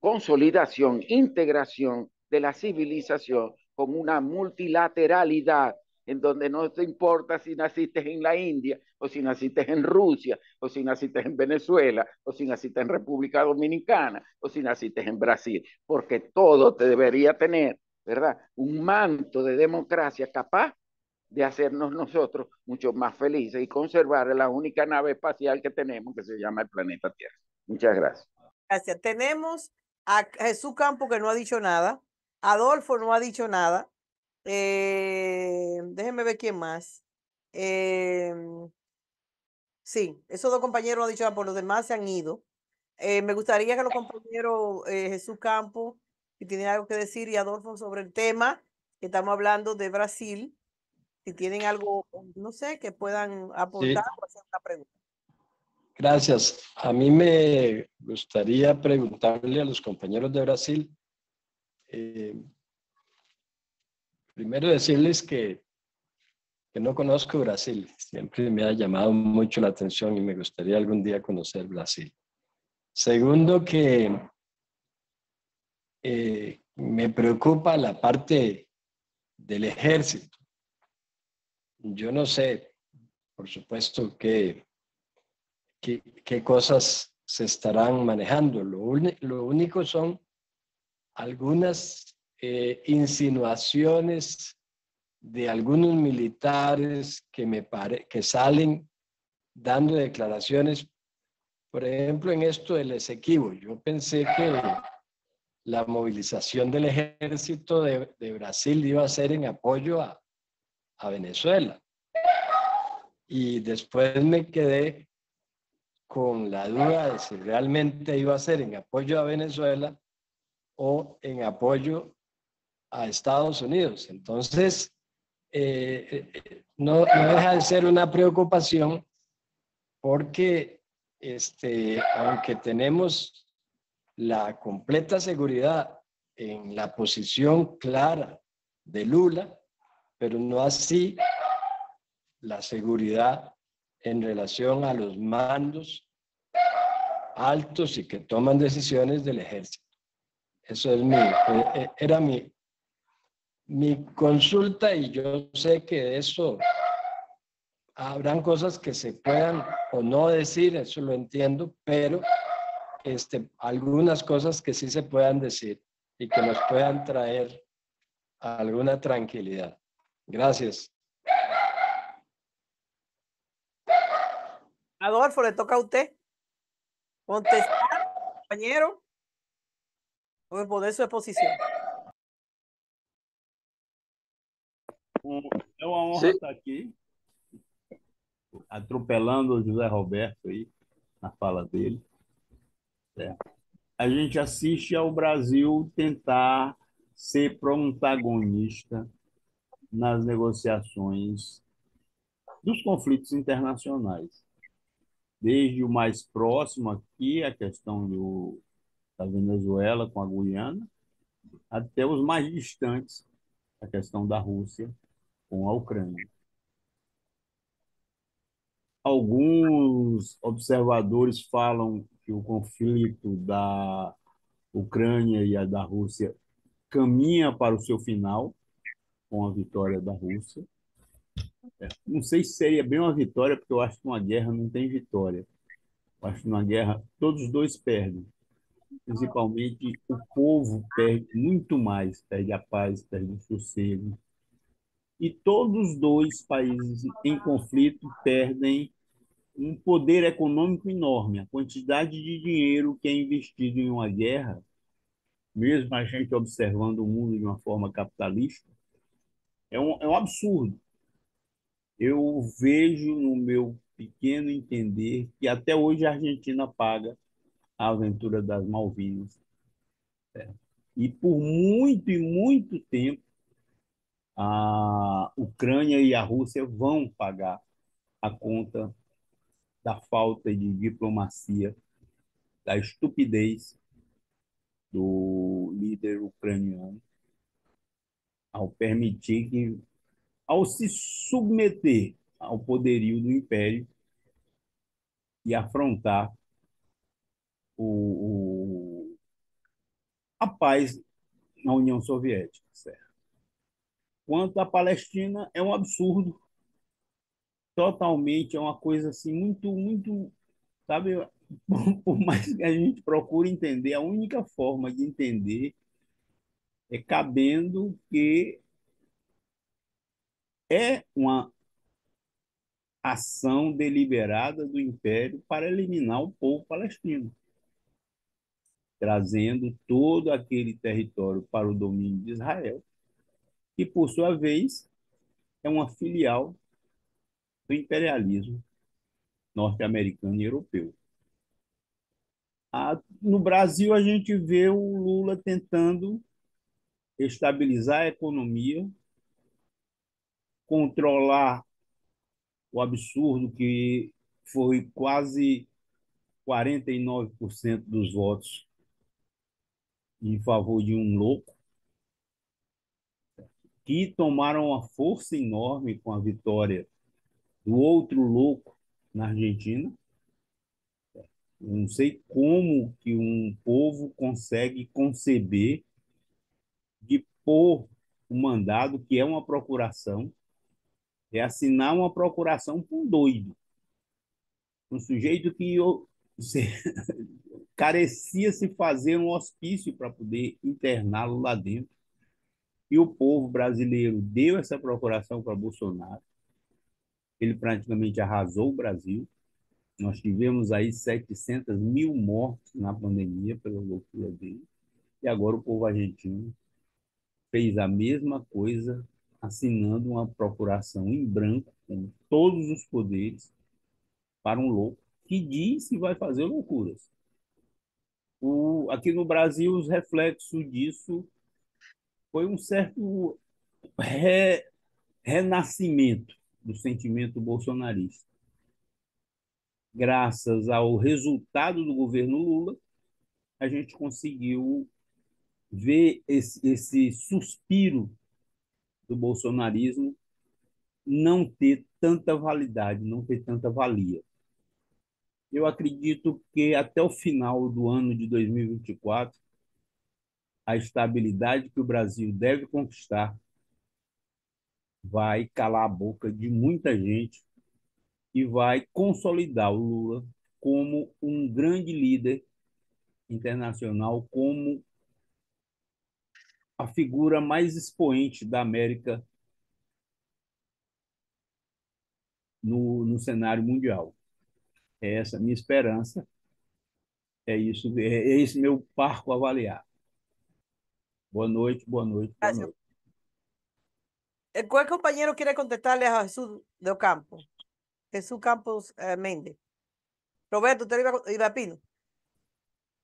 consolidación, integración de la civilización con una multilateralidad en donde no te importa si naciste en la India, o si naciste en Rusia, o si naciste en Venezuela, o si naciste en República Dominicana, o si naciste en Brasil, porque todo te debería tener, ¿verdad? Un manto de democracia capaz de hacernos nosotros mucho más felices y conservar la única nave espacial que tenemos, que se llama el planeta Tierra. Muchas gracias. Gracias. Tenemos a Jesús Campo que no ha dicho nada, Adolfo no ha dicho nada, eh, déjenme ver quién más. Eh, sí, esos dos compañeros han dicho, ah, por los demás se han ido. Eh, me gustaría que los compañeros Jesús Campo, si tienen algo que decir, y Adolfo sobre el tema que estamos hablando de Brasil, si tienen algo, no sé, que puedan aportar o hacer una pregunta. Gracias. A mí me gustaría preguntarle a los compañeros de Brasil eh, Primero decirles que, que no conozco Brasil. Siempre me ha llamado mucho la atención y me gustaría algún día conocer Brasil. Segundo, que eh, me preocupa la parte del ejército. Yo no sé, por supuesto, qué que, cosas se estarán manejando. Lo, lo único son algunas eh, insinuaciones de algunos militares que, me pare, que salen dando declaraciones, por ejemplo, en esto del Esequibo. Yo pensé que la movilización del ejército de, Brasil iba a ser en apoyo a, a Venezuela. Y después me quedé con la duda de si realmente iba a ser en apoyo a Venezuela o en apoyo a Estados Unidos. Entonces, eh, eh, no, no, deja de ser una preocupación porque este, aunque tenemos la completa seguridad en la posición clara de Lula, pero no así la seguridad en relación a los mandos altos y que toman decisiones del ejército. Eso es mi, eh, era mi, mi consulta y yo sé que eso habrán cosas que se puedan o no decir, eso lo entiendo, pero este, algunas cosas que sí se puedan decir y que nos puedan traer alguna tranquilidad. Gracias. Adolfo, le toca a usted contestar, compañero, por poder su exposición. É uma honra Sim. estar aqui, atropelando o José Roberto aí, na fala dele. É. A gente assiste ao Brasil tentar ser protagonista nas negociações dos conflitos internacionais. Desde o mais próximo aqui, a questão do, da Venezuela com a Guiana, até os mais distantes, a questão da Rússia com a Ucrânia. Alguns observadores falam que o conflito da Ucrânia e a da Rússia caminha para o seu final com a vitória da Rússia. É, não sei se seria bem uma vitória, porque eu acho que uma guerra não tem vitória. Eu acho que numa guerra todos os dois perdem. Principalmente o povo perde muito mais, perde a paz, perde o sossego, e todos os dois países em conflito perdem um poder econômico enorme. A quantidade de dinheiro que é investido em uma guerra, mesmo a gente observando o mundo de uma forma capitalista, é um, é um absurdo. Eu vejo no meu pequeno entender que até hoje a Argentina paga a aventura das Malvinas. É. E por muito e muito tempo a Ucrânia e a Rússia vão pagar a conta da falta de diplomacia, da estupidez do líder ucraniano ao permitir que, ao se submeter ao poderio do império e afrontar o, o a paz na União Soviética, certo? Quanto à Palestina, é um absurdo. Totalmente, é uma coisa assim, muito, muito. Sabe, por mais que a gente procure entender, a única forma de entender é cabendo que é uma ação deliberada do Império para eliminar o povo palestino, trazendo todo aquele território para o domínio de Israel que, por sua vez, é uma filial do imperialismo norte-americano e europeu. Ah, no Brasil, a gente vê o Lula tentando estabilizar a economia, controlar o absurdo que foi quase 49% dos votos em favor de um louco, que tomaram uma força enorme com a vitória do outro louco na Argentina. não sei como que um povo consegue conceber de pôr um mandado que é uma procuração, é assinar uma procuração com um doido, um sujeito que eu, carecia se fazer um hospício para poder interná-lo lá dentro e o povo brasileiro deu essa procuração para Bolsonaro. Ele praticamente arrasou o Brasil. Nós tivemos aí 700 mil mortes na pandemia pela loucura dele. E agora o povo argentino fez a mesma coisa, assinando uma procuração em branco, com todos os poderes, para um louco que diz que vai fazer loucuras. O, aqui no Brasil, os reflexos disso foi um certo re, renascimento do sentimento bolsonarista. Graças ao resultado do governo Lula, a gente conseguiu ver esse, esse suspiro do bolsonarismo não ter tanta validade, não ter tanta valia. Eu acredito que até o final do ano de 2024 a estabilidade que o Brasil deve conquistar vai calar a boca de muita gente e vai consolidar o Lula como um grande líder internacional, como a figura mais expoente da América no, no cenário mundial. É essa a minha esperança, é isso, é, é esse meu parco avaliar. Buenas noches, buenas noches. Eh, ¿Cuál compañero quiere contestarle a Jesús de Ocampo? Jesús Campos eh, Méndez. Roberto, usted iba, iba oh, a Pino.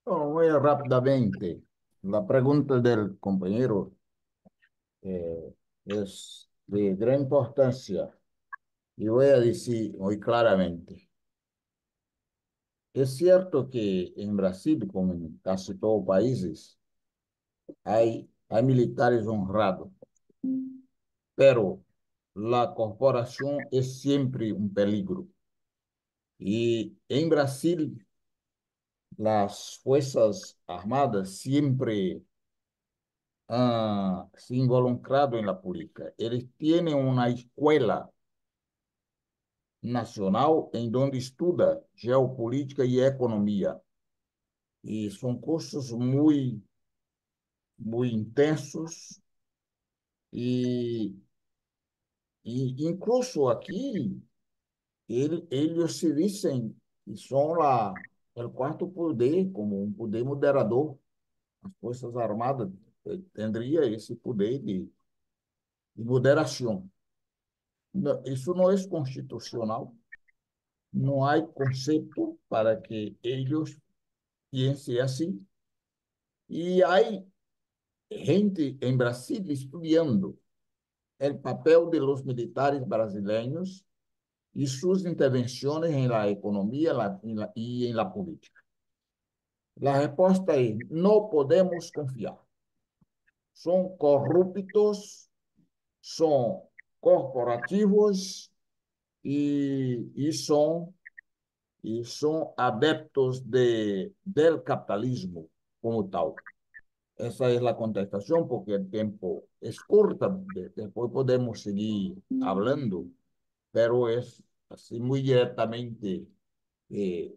Bueno, muy rápidamente. La pregunta del compañero eh, es de gran importancia y voy a decir muy claramente. Es cierto que en Brasil, como en casi todos los países, hay, hay militares honrados, pero la corporación es siempre un peligro. Y en Brasil, las Fuerzas Armadas siempre han ah, se involucrado en la política. Ellos tienen una escuela nacional em donde estudam geopolítica e economia. E são cursos muito muito intensos e, e incluso aqui ele, eles se dizem que são lá o quarto poder, como um poder moderador. As Forças Armadas eh, teria esse poder de, de moderação. Isso não é constitucional. Não há conceito para que eles pensem assim. E aí gente em Brasília estudando o papel de los militares brasileiros e suas intervenções na la e na la, política. A resposta é: não podemos confiar. São corruptos, são corporativos e são adeptos de, del capitalismo como tal. Esa es la contestación porque el tiempo es corto, después podemos seguir hablando, pero es así muy directamente. Eh,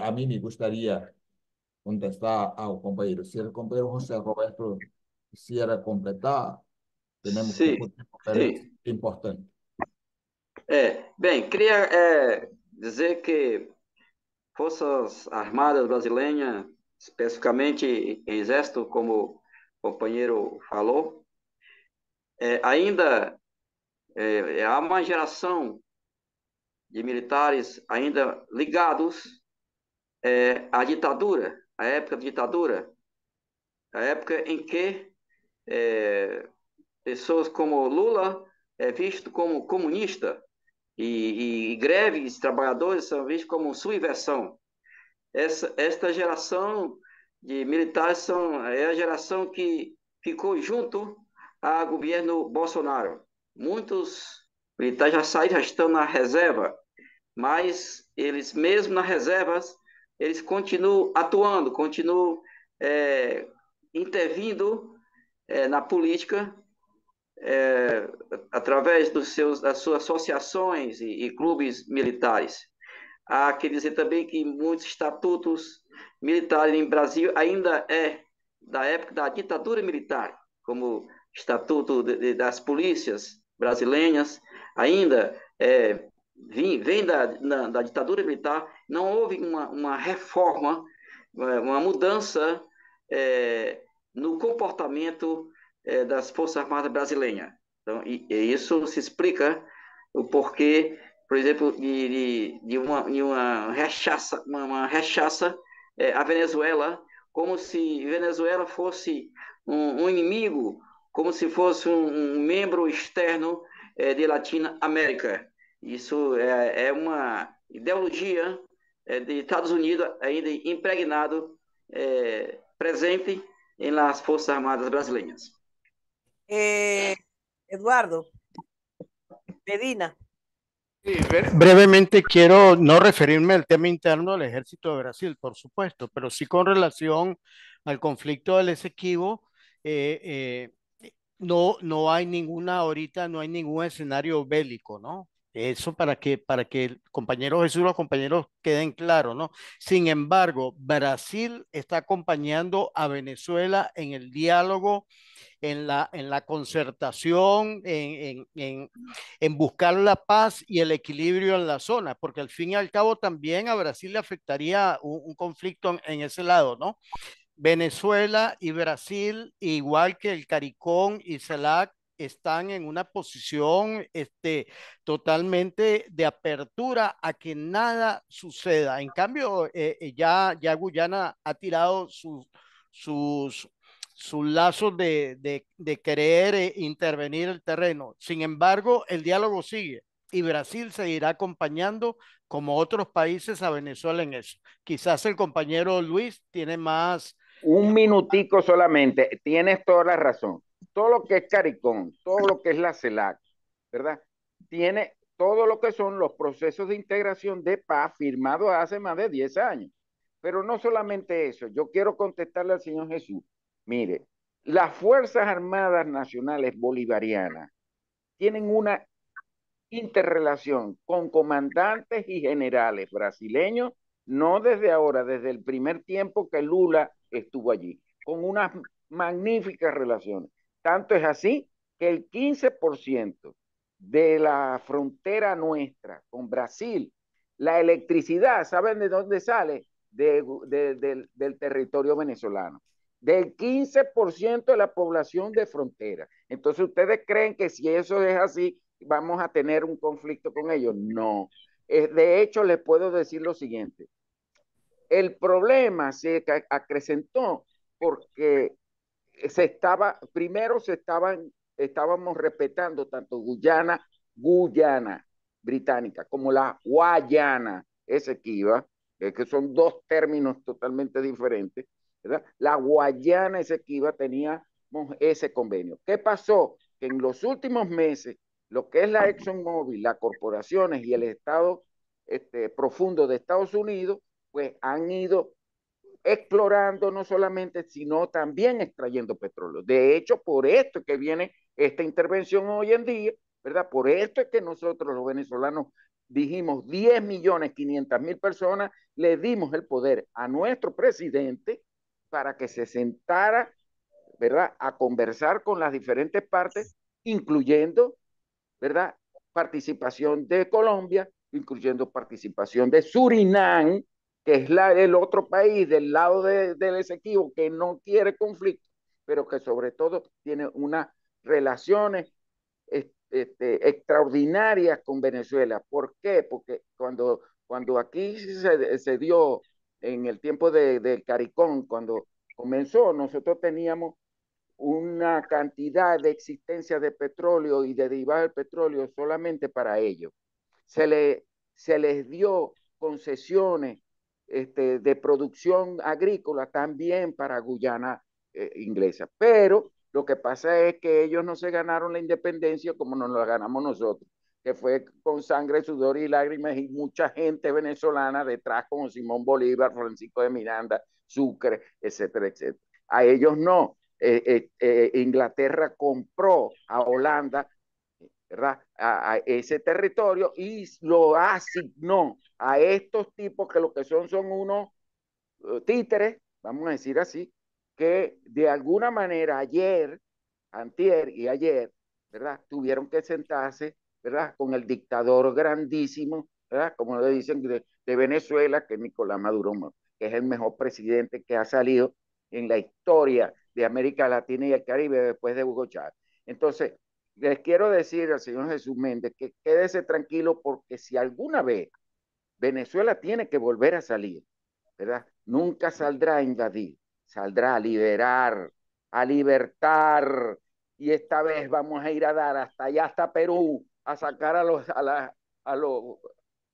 a mí me gustaría contestar al compañero. Si el compañero José Roberto quisiera completar, tenemos un poco tiempo, pero es importante. Eh, bien, quería eh, decir que Fuerzas Armadas Brasileñas especificamente exército, como o companheiro falou, é, ainda é, é, há uma geração de militares ainda ligados é, à ditadura, à época da ditadura, a época em que é, pessoas como Lula é visto como comunista e, e, e greves trabalhadores são vistos como subversão essa, esta geração de militares são, é a geração que ficou junto ao governo Bolsonaro. Muitos militares já saíram, já estão na reserva, mas eles, mesmo nas reservas, eles continuam atuando, continuam é, intervindo é, na política é, através dos seus, das suas associações e, e clubes militares. Há que dizer também que muitos estatutos militares em Brasil ainda é da época da ditadura militar, como o Estatuto de, de, das Polícias Brasileiras, ainda é, vem, vem da, da, da, ditadura militar, não houve uma, uma reforma, é, uma mudança é, no comportamento é, das Forças Armadas Brasileiras. Então, e, e isso se explica o porquê por exemplo, de, de, de, uma, de uma rechaça, uma, uma rechaça é, à Venezuela, como se Venezuela fosse um, um inimigo, como se fosse um, um membro externo é, de Latina América. Isso é, é uma ideologia é, de Estados Unidos ainda impregnado, é, presente em las Forças Armadas brasileiras. Eh, Eduardo, Medina. Brevemente quiero no referirme al tema interno del ejército de Brasil, por supuesto, pero sí con relación al conflicto del Esequibo. Eh, eh, no, no hay ninguna ahorita, no hay ningún escenario bélico, ¿no? Eso para que, para que el compañero Jesús, los compañeros queden claros, ¿no? Sin embargo, Brasil está acompañando a Venezuela en el diálogo, en la, en la concertación, en, en, en, en buscar la paz y el equilibrio en la zona, porque al fin y al cabo también a Brasil le afectaría un, conflicto en ese lado, ¿no? Venezuela y Brasil, igual que el Caricón y CELAC, están en una posición este, totalmente de apertura a que nada suceda. En cambio, eh, eh, ya, ya Guyana ha tirado sus, sus, sus lazos de, de, querer eh, intervenir el terreno. Sin embargo, el diálogo sigue y Brasil seguirá acompañando como otros países a Venezuela en eso. Quizás el compañero Luis tiene más... Un minutico solamente, tienes toda la razón todo lo que es CARICOM, todo lo que es la CELAC, ¿verdad? Tiene todo lo que son los procesos de integración de paz firmados hace más de 10 años. Pero no solamente eso, yo quiero contestarle al Señor Jesús. Mire, las Fuerzas Armadas Nacionales Bolivarianas tienen una interrelación con comandantes y generales brasileños, no desde ahora, desde el primer tiempo que Lula estuvo allí, con unas magníficas relaciones. Tanto es así que el 15% de la frontera nuestra con Brasil, la electricidad, ¿saben de dónde sale? del, del territorio venezolano. Del 15% de la población de frontera. Entonces, ¿ustedes creen que si eso es así, vamos a tener un conflicto con ellos? No. Eh, de hecho, les puedo decir lo siguiente. El problema se acrecentó porque se estaba, primero se estaban, estábamos respetando tanto Guyana, Guyana británica, como la Guayana Esequiba, eh, que son dos términos totalmente diferentes, La Guayana Esequiba teníamos ese convenio. ¿Qué pasó? Que en los últimos meses, lo que es la ExxonMobil, las corporaciones y el Estado este, profundo de Estados Unidos, pues han ido explorando no solamente, sino también extrayendo petróleo. De hecho, por esto que viene esta intervención hoy en día, ¿verdad? Por esto es que nosotros los venezolanos dijimos 10 millones 500 mil personas, le dimos el poder a nuestro presidente para que se sentara, ¿verdad? A conversar con las diferentes partes, incluyendo, ¿verdad? Participación de Colombia, incluyendo participación de Surinam, que es el otro país del lado del Esequibo que no quiere conflicto, pero que sobre todo tiene unas relaciones este, extraordinarias con Venezuela. ¿Por qué? Porque cuando, cuando aquí se, dio en el tiempo del Caricón, cuando comenzó, nosotros teníamos una cantidad de existencia de petróleo y de derivados del petróleo solamente para ellos. Se, le, se les dio concesiones este, de producción agrícola también para Guyana eh, inglesa. Pero lo que pasa es que ellos no se ganaron la independencia como nos la ganamos nosotros, que fue con sangre, sudor y lágrimas y mucha gente venezolana detrás como Simón Bolívar, Francisco de Miranda, Sucre, etcétera, etcétera. A ellos no. Eh, eh, Inglaterra compró a Holanda ¿verdad? A, ese territorio y lo asignó a estos tipos que lo que son son unos eh, títeres, vamos a decir así, que de alguna manera ayer, antier y ayer, ¿verdad? Tuvieron que sentarse, ¿verdad? Con el dictador grandísimo, ¿verdad? Como le dicen de, de Venezuela, que es Nicolás Maduro, que es el mejor presidente que ha salido en la historia de América Latina y el Caribe después de Hugo Chávez. Entonces, les quiero decir al señor Jesús Méndez que quédese tranquilo porque si alguna vez Venezuela tiene que volver a salir, ¿verdad? Nunca saldrá a invadir, saldrá a liberar, a libertar. Y esta vez vamos a ir a dar hasta allá, hasta Perú, a sacar a los, a a los,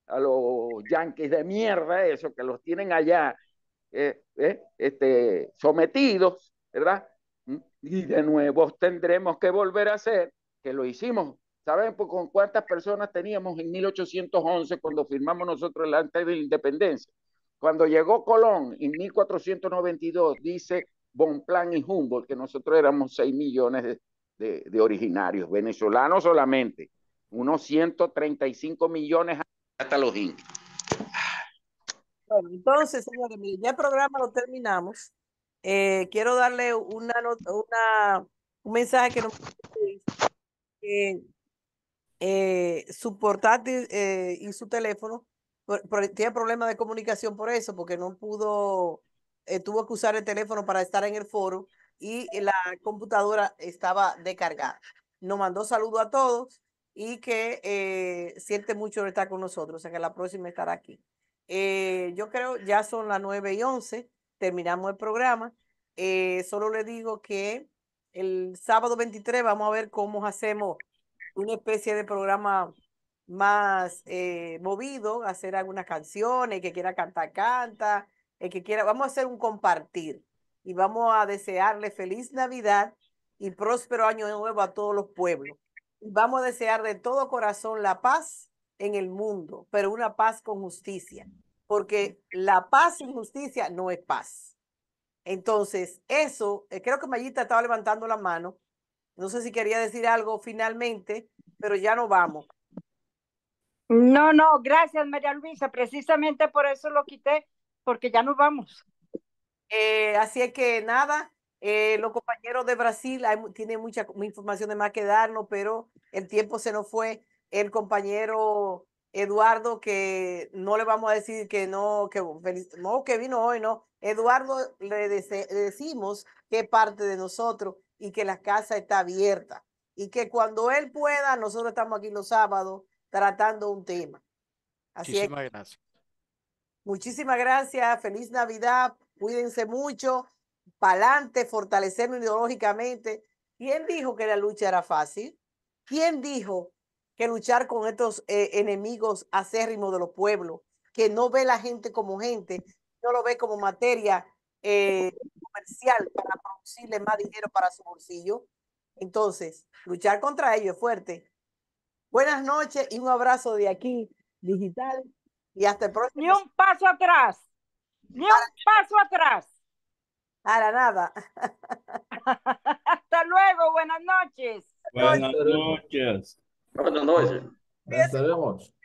a los yanquis de mierda, eso, que los tienen allá eh, eh, este, sometidos, ¿verdad? Mm, y de nuevo tendremos que volver a hacer que lo hicimos. ¿Saben con cuántas personas teníamos en 1811 cuando firmamos nosotros el antes de la independencia? Cuando llegó Colón en 1492, dice Bonplan y Humboldt que nosotros éramos 6 millones de, originarios, venezolanos solamente, unos 135 millones hasta los indios. Bueno, entonces, señores, ya el programa lo terminamos. Eh, quiero darle una, un mensaje que nos eh, su portátil eh, y su teléfono, tiene problemas de comunicación por eso, porque no pudo, eh, tuvo que usar el teléfono para estar en el foro y la computadora estaba descargada. Nos mandó saludo a todos y que siente mucho estar con nosotros, o sea que la próxima estará aquí. yo creo ya son las 9 y 11, terminamos el programa. solo le digo que el sábado 23 vamos a ver cómo hacemos una especie de programa más eh, movido, hacer algunas canciones, el que quiera cantar, canta, el que quiera, vamos a hacer un compartir y vamos a desearle feliz Navidad y próspero año nuevo a todos los pueblos. vamos a desear de todo corazón la paz en el mundo, pero una paz con justicia, porque la paz sin justicia no es paz. Entonces, eso, eh, creo que Mayita estaba levantando la mano. No sé si quería decir algo finalmente, pero ya no vamos. No, no, gracias María Luisa. Precisamente por eso lo quité, porque ya nos vamos. Eh, así es que nada, eh, los compañeros de Brasil tiene tienen mucha información de más que darnos, pero el tiempo se nos fue. El compañero Eduardo, que no le vamos a decir que no, que, no, que vino hoy, no, Eduardo le, decimos que parte de nosotros y que la casa está abierta y que cuando él pueda, nosotros estamos aquí los sábados tratando un tema. Así muchísimas gracias. Muchísimas gracias, feliz Navidad, cuídense mucho, pa'lante, fortalecernos ideológicamente. ¿Quién dijo que la lucha era fácil? ¿Quién dijo que luchar con estos eh, enemigos acérrimos de los pueblos, que no ve la gente como gente, no lo ve como materia eh, comercial para producirle más dinero para su bolsillo. Entonces, luchar contra ello es fuerte. Buenas noches y un abrazo de aquí, digital, y hasta el próximo. Ni un paso atrás, ni un paso atrás. Para nada. hasta luego, buenas noches. Buenas noches. Buenas noches. Buenas noches.